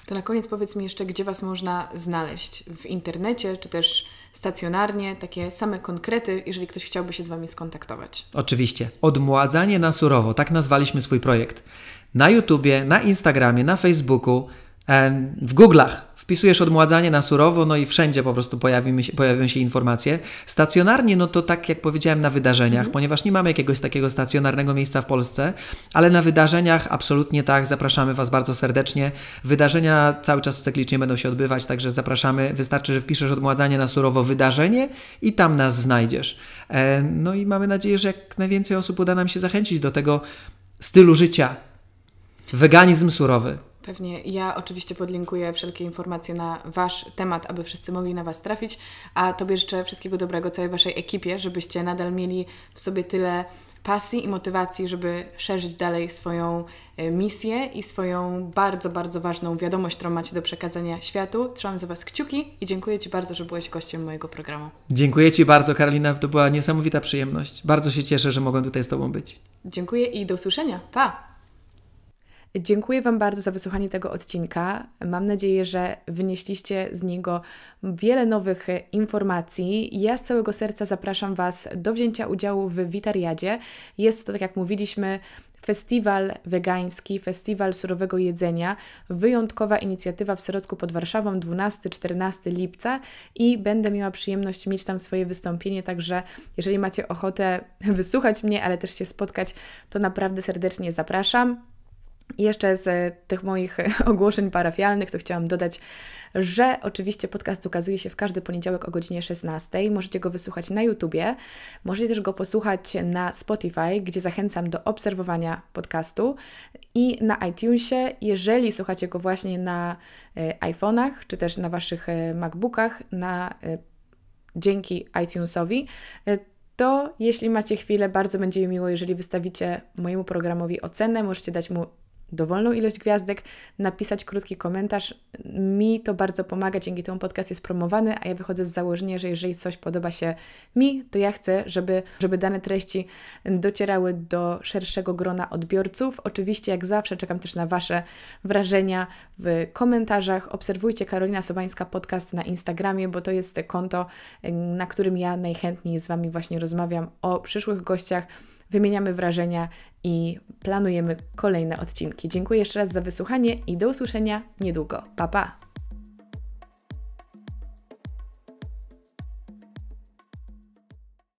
To na koniec powiedz mi jeszcze, gdzie Was można znaleźć? W internecie, czy też stacjonarnie, takie same konkrety, jeżeli ktoś chciałby się z Wami skontaktować. Oczywiście. Odmładzanie na surowo, tak nazwaliśmy swój projekt. Na YouTubie, na Instagramie, na Facebooku, w Google'ach Wpisujesz odmładzanie na surowo, no i wszędzie po prostu pojawimy się, pojawią się informacje. Stacjonarnie, no to tak jak powiedziałem, na wydarzeniach, mhm. ponieważ nie mamy jakiegoś takiego stacjonarnego miejsca w Polsce, ale na wydarzeniach absolutnie tak, zapraszamy Was bardzo serdecznie. Wydarzenia cały czas cyklicznie będą się odbywać, także zapraszamy. Wystarczy, że wpiszesz odmładzanie na surowo wydarzenie i tam nas znajdziesz. E, no i mamy nadzieję, że jak najwięcej osób uda nam się zachęcić do tego stylu życia. Weganizm surowy. Pewnie. Ja oczywiście podlinkuję wszelkie informacje na Wasz temat, aby wszyscy mogli na Was trafić, a Tobie życzę wszystkiego dobrego całej Waszej ekipie, żebyście nadal mieli w sobie tyle pasji i motywacji, żeby szerzyć dalej swoją e, misję i swoją bardzo, bardzo ważną wiadomość, którą macie do przekazania światu. Trzymam za Was kciuki i dziękuję Ci bardzo, że byłeś gościem mojego programu. Dziękuję Ci bardzo, Karolina. To była niesamowita przyjemność. Bardzo się cieszę, że mogłem tutaj z Tobą być. Dziękuję i do usłyszenia. Pa! Dziękuję Wam bardzo za wysłuchanie tego odcinka. Mam nadzieję, że wynieśliście z niego wiele nowych informacji. Ja z całego serca zapraszam Was do wzięcia udziału w Witariadzie. Jest to, tak jak mówiliśmy, festiwal wegański, festiwal surowego jedzenia, wyjątkowa inicjatywa w Serocku pod Warszawą 12-14 lipca i będę miała przyjemność mieć tam swoje wystąpienie, także jeżeli macie ochotę wysłuchać mnie, ale też się spotkać, to naprawdę serdecznie zapraszam. I jeszcze z e, tych moich ogłoszeń parafialnych to chciałam dodać, że oczywiście podcast ukazuje się w każdy poniedziałek o godzinie 16. Możecie go wysłuchać na YouTubie, możecie też go posłuchać na Spotify, gdzie zachęcam do obserwowania podcastu i na iTunesie. Jeżeli słuchacie go właśnie na e, iPhone'ach czy też na waszych e, MacBookach na dzięki iTunesowi, to jeśli macie chwilę, bardzo będzie mi miło, jeżeli wystawicie mojemu programowi ocenę. Możecie dać mu dowolną ilość gwiazdek, napisać krótki komentarz. Mi to bardzo pomaga, dzięki temu podcast jest promowany, a ja wychodzę z założenia, że jeżeli coś podoba się mi, to ja chcę, żeby, żeby dane treści docierały do szerszego grona odbiorców. Oczywiście, jak zawsze, czekam też na Wasze wrażenia w komentarzach. Obserwujcie Karolina Sobańska Podcast na Instagramie, bo to jest konto, na którym ja najchętniej z Wami właśnie rozmawiam o przyszłych gościach wymieniamy wrażenia i planujemy kolejne odcinki. Dziękuję jeszcze raz za wysłuchanie i do usłyszenia niedługo. Pa pa!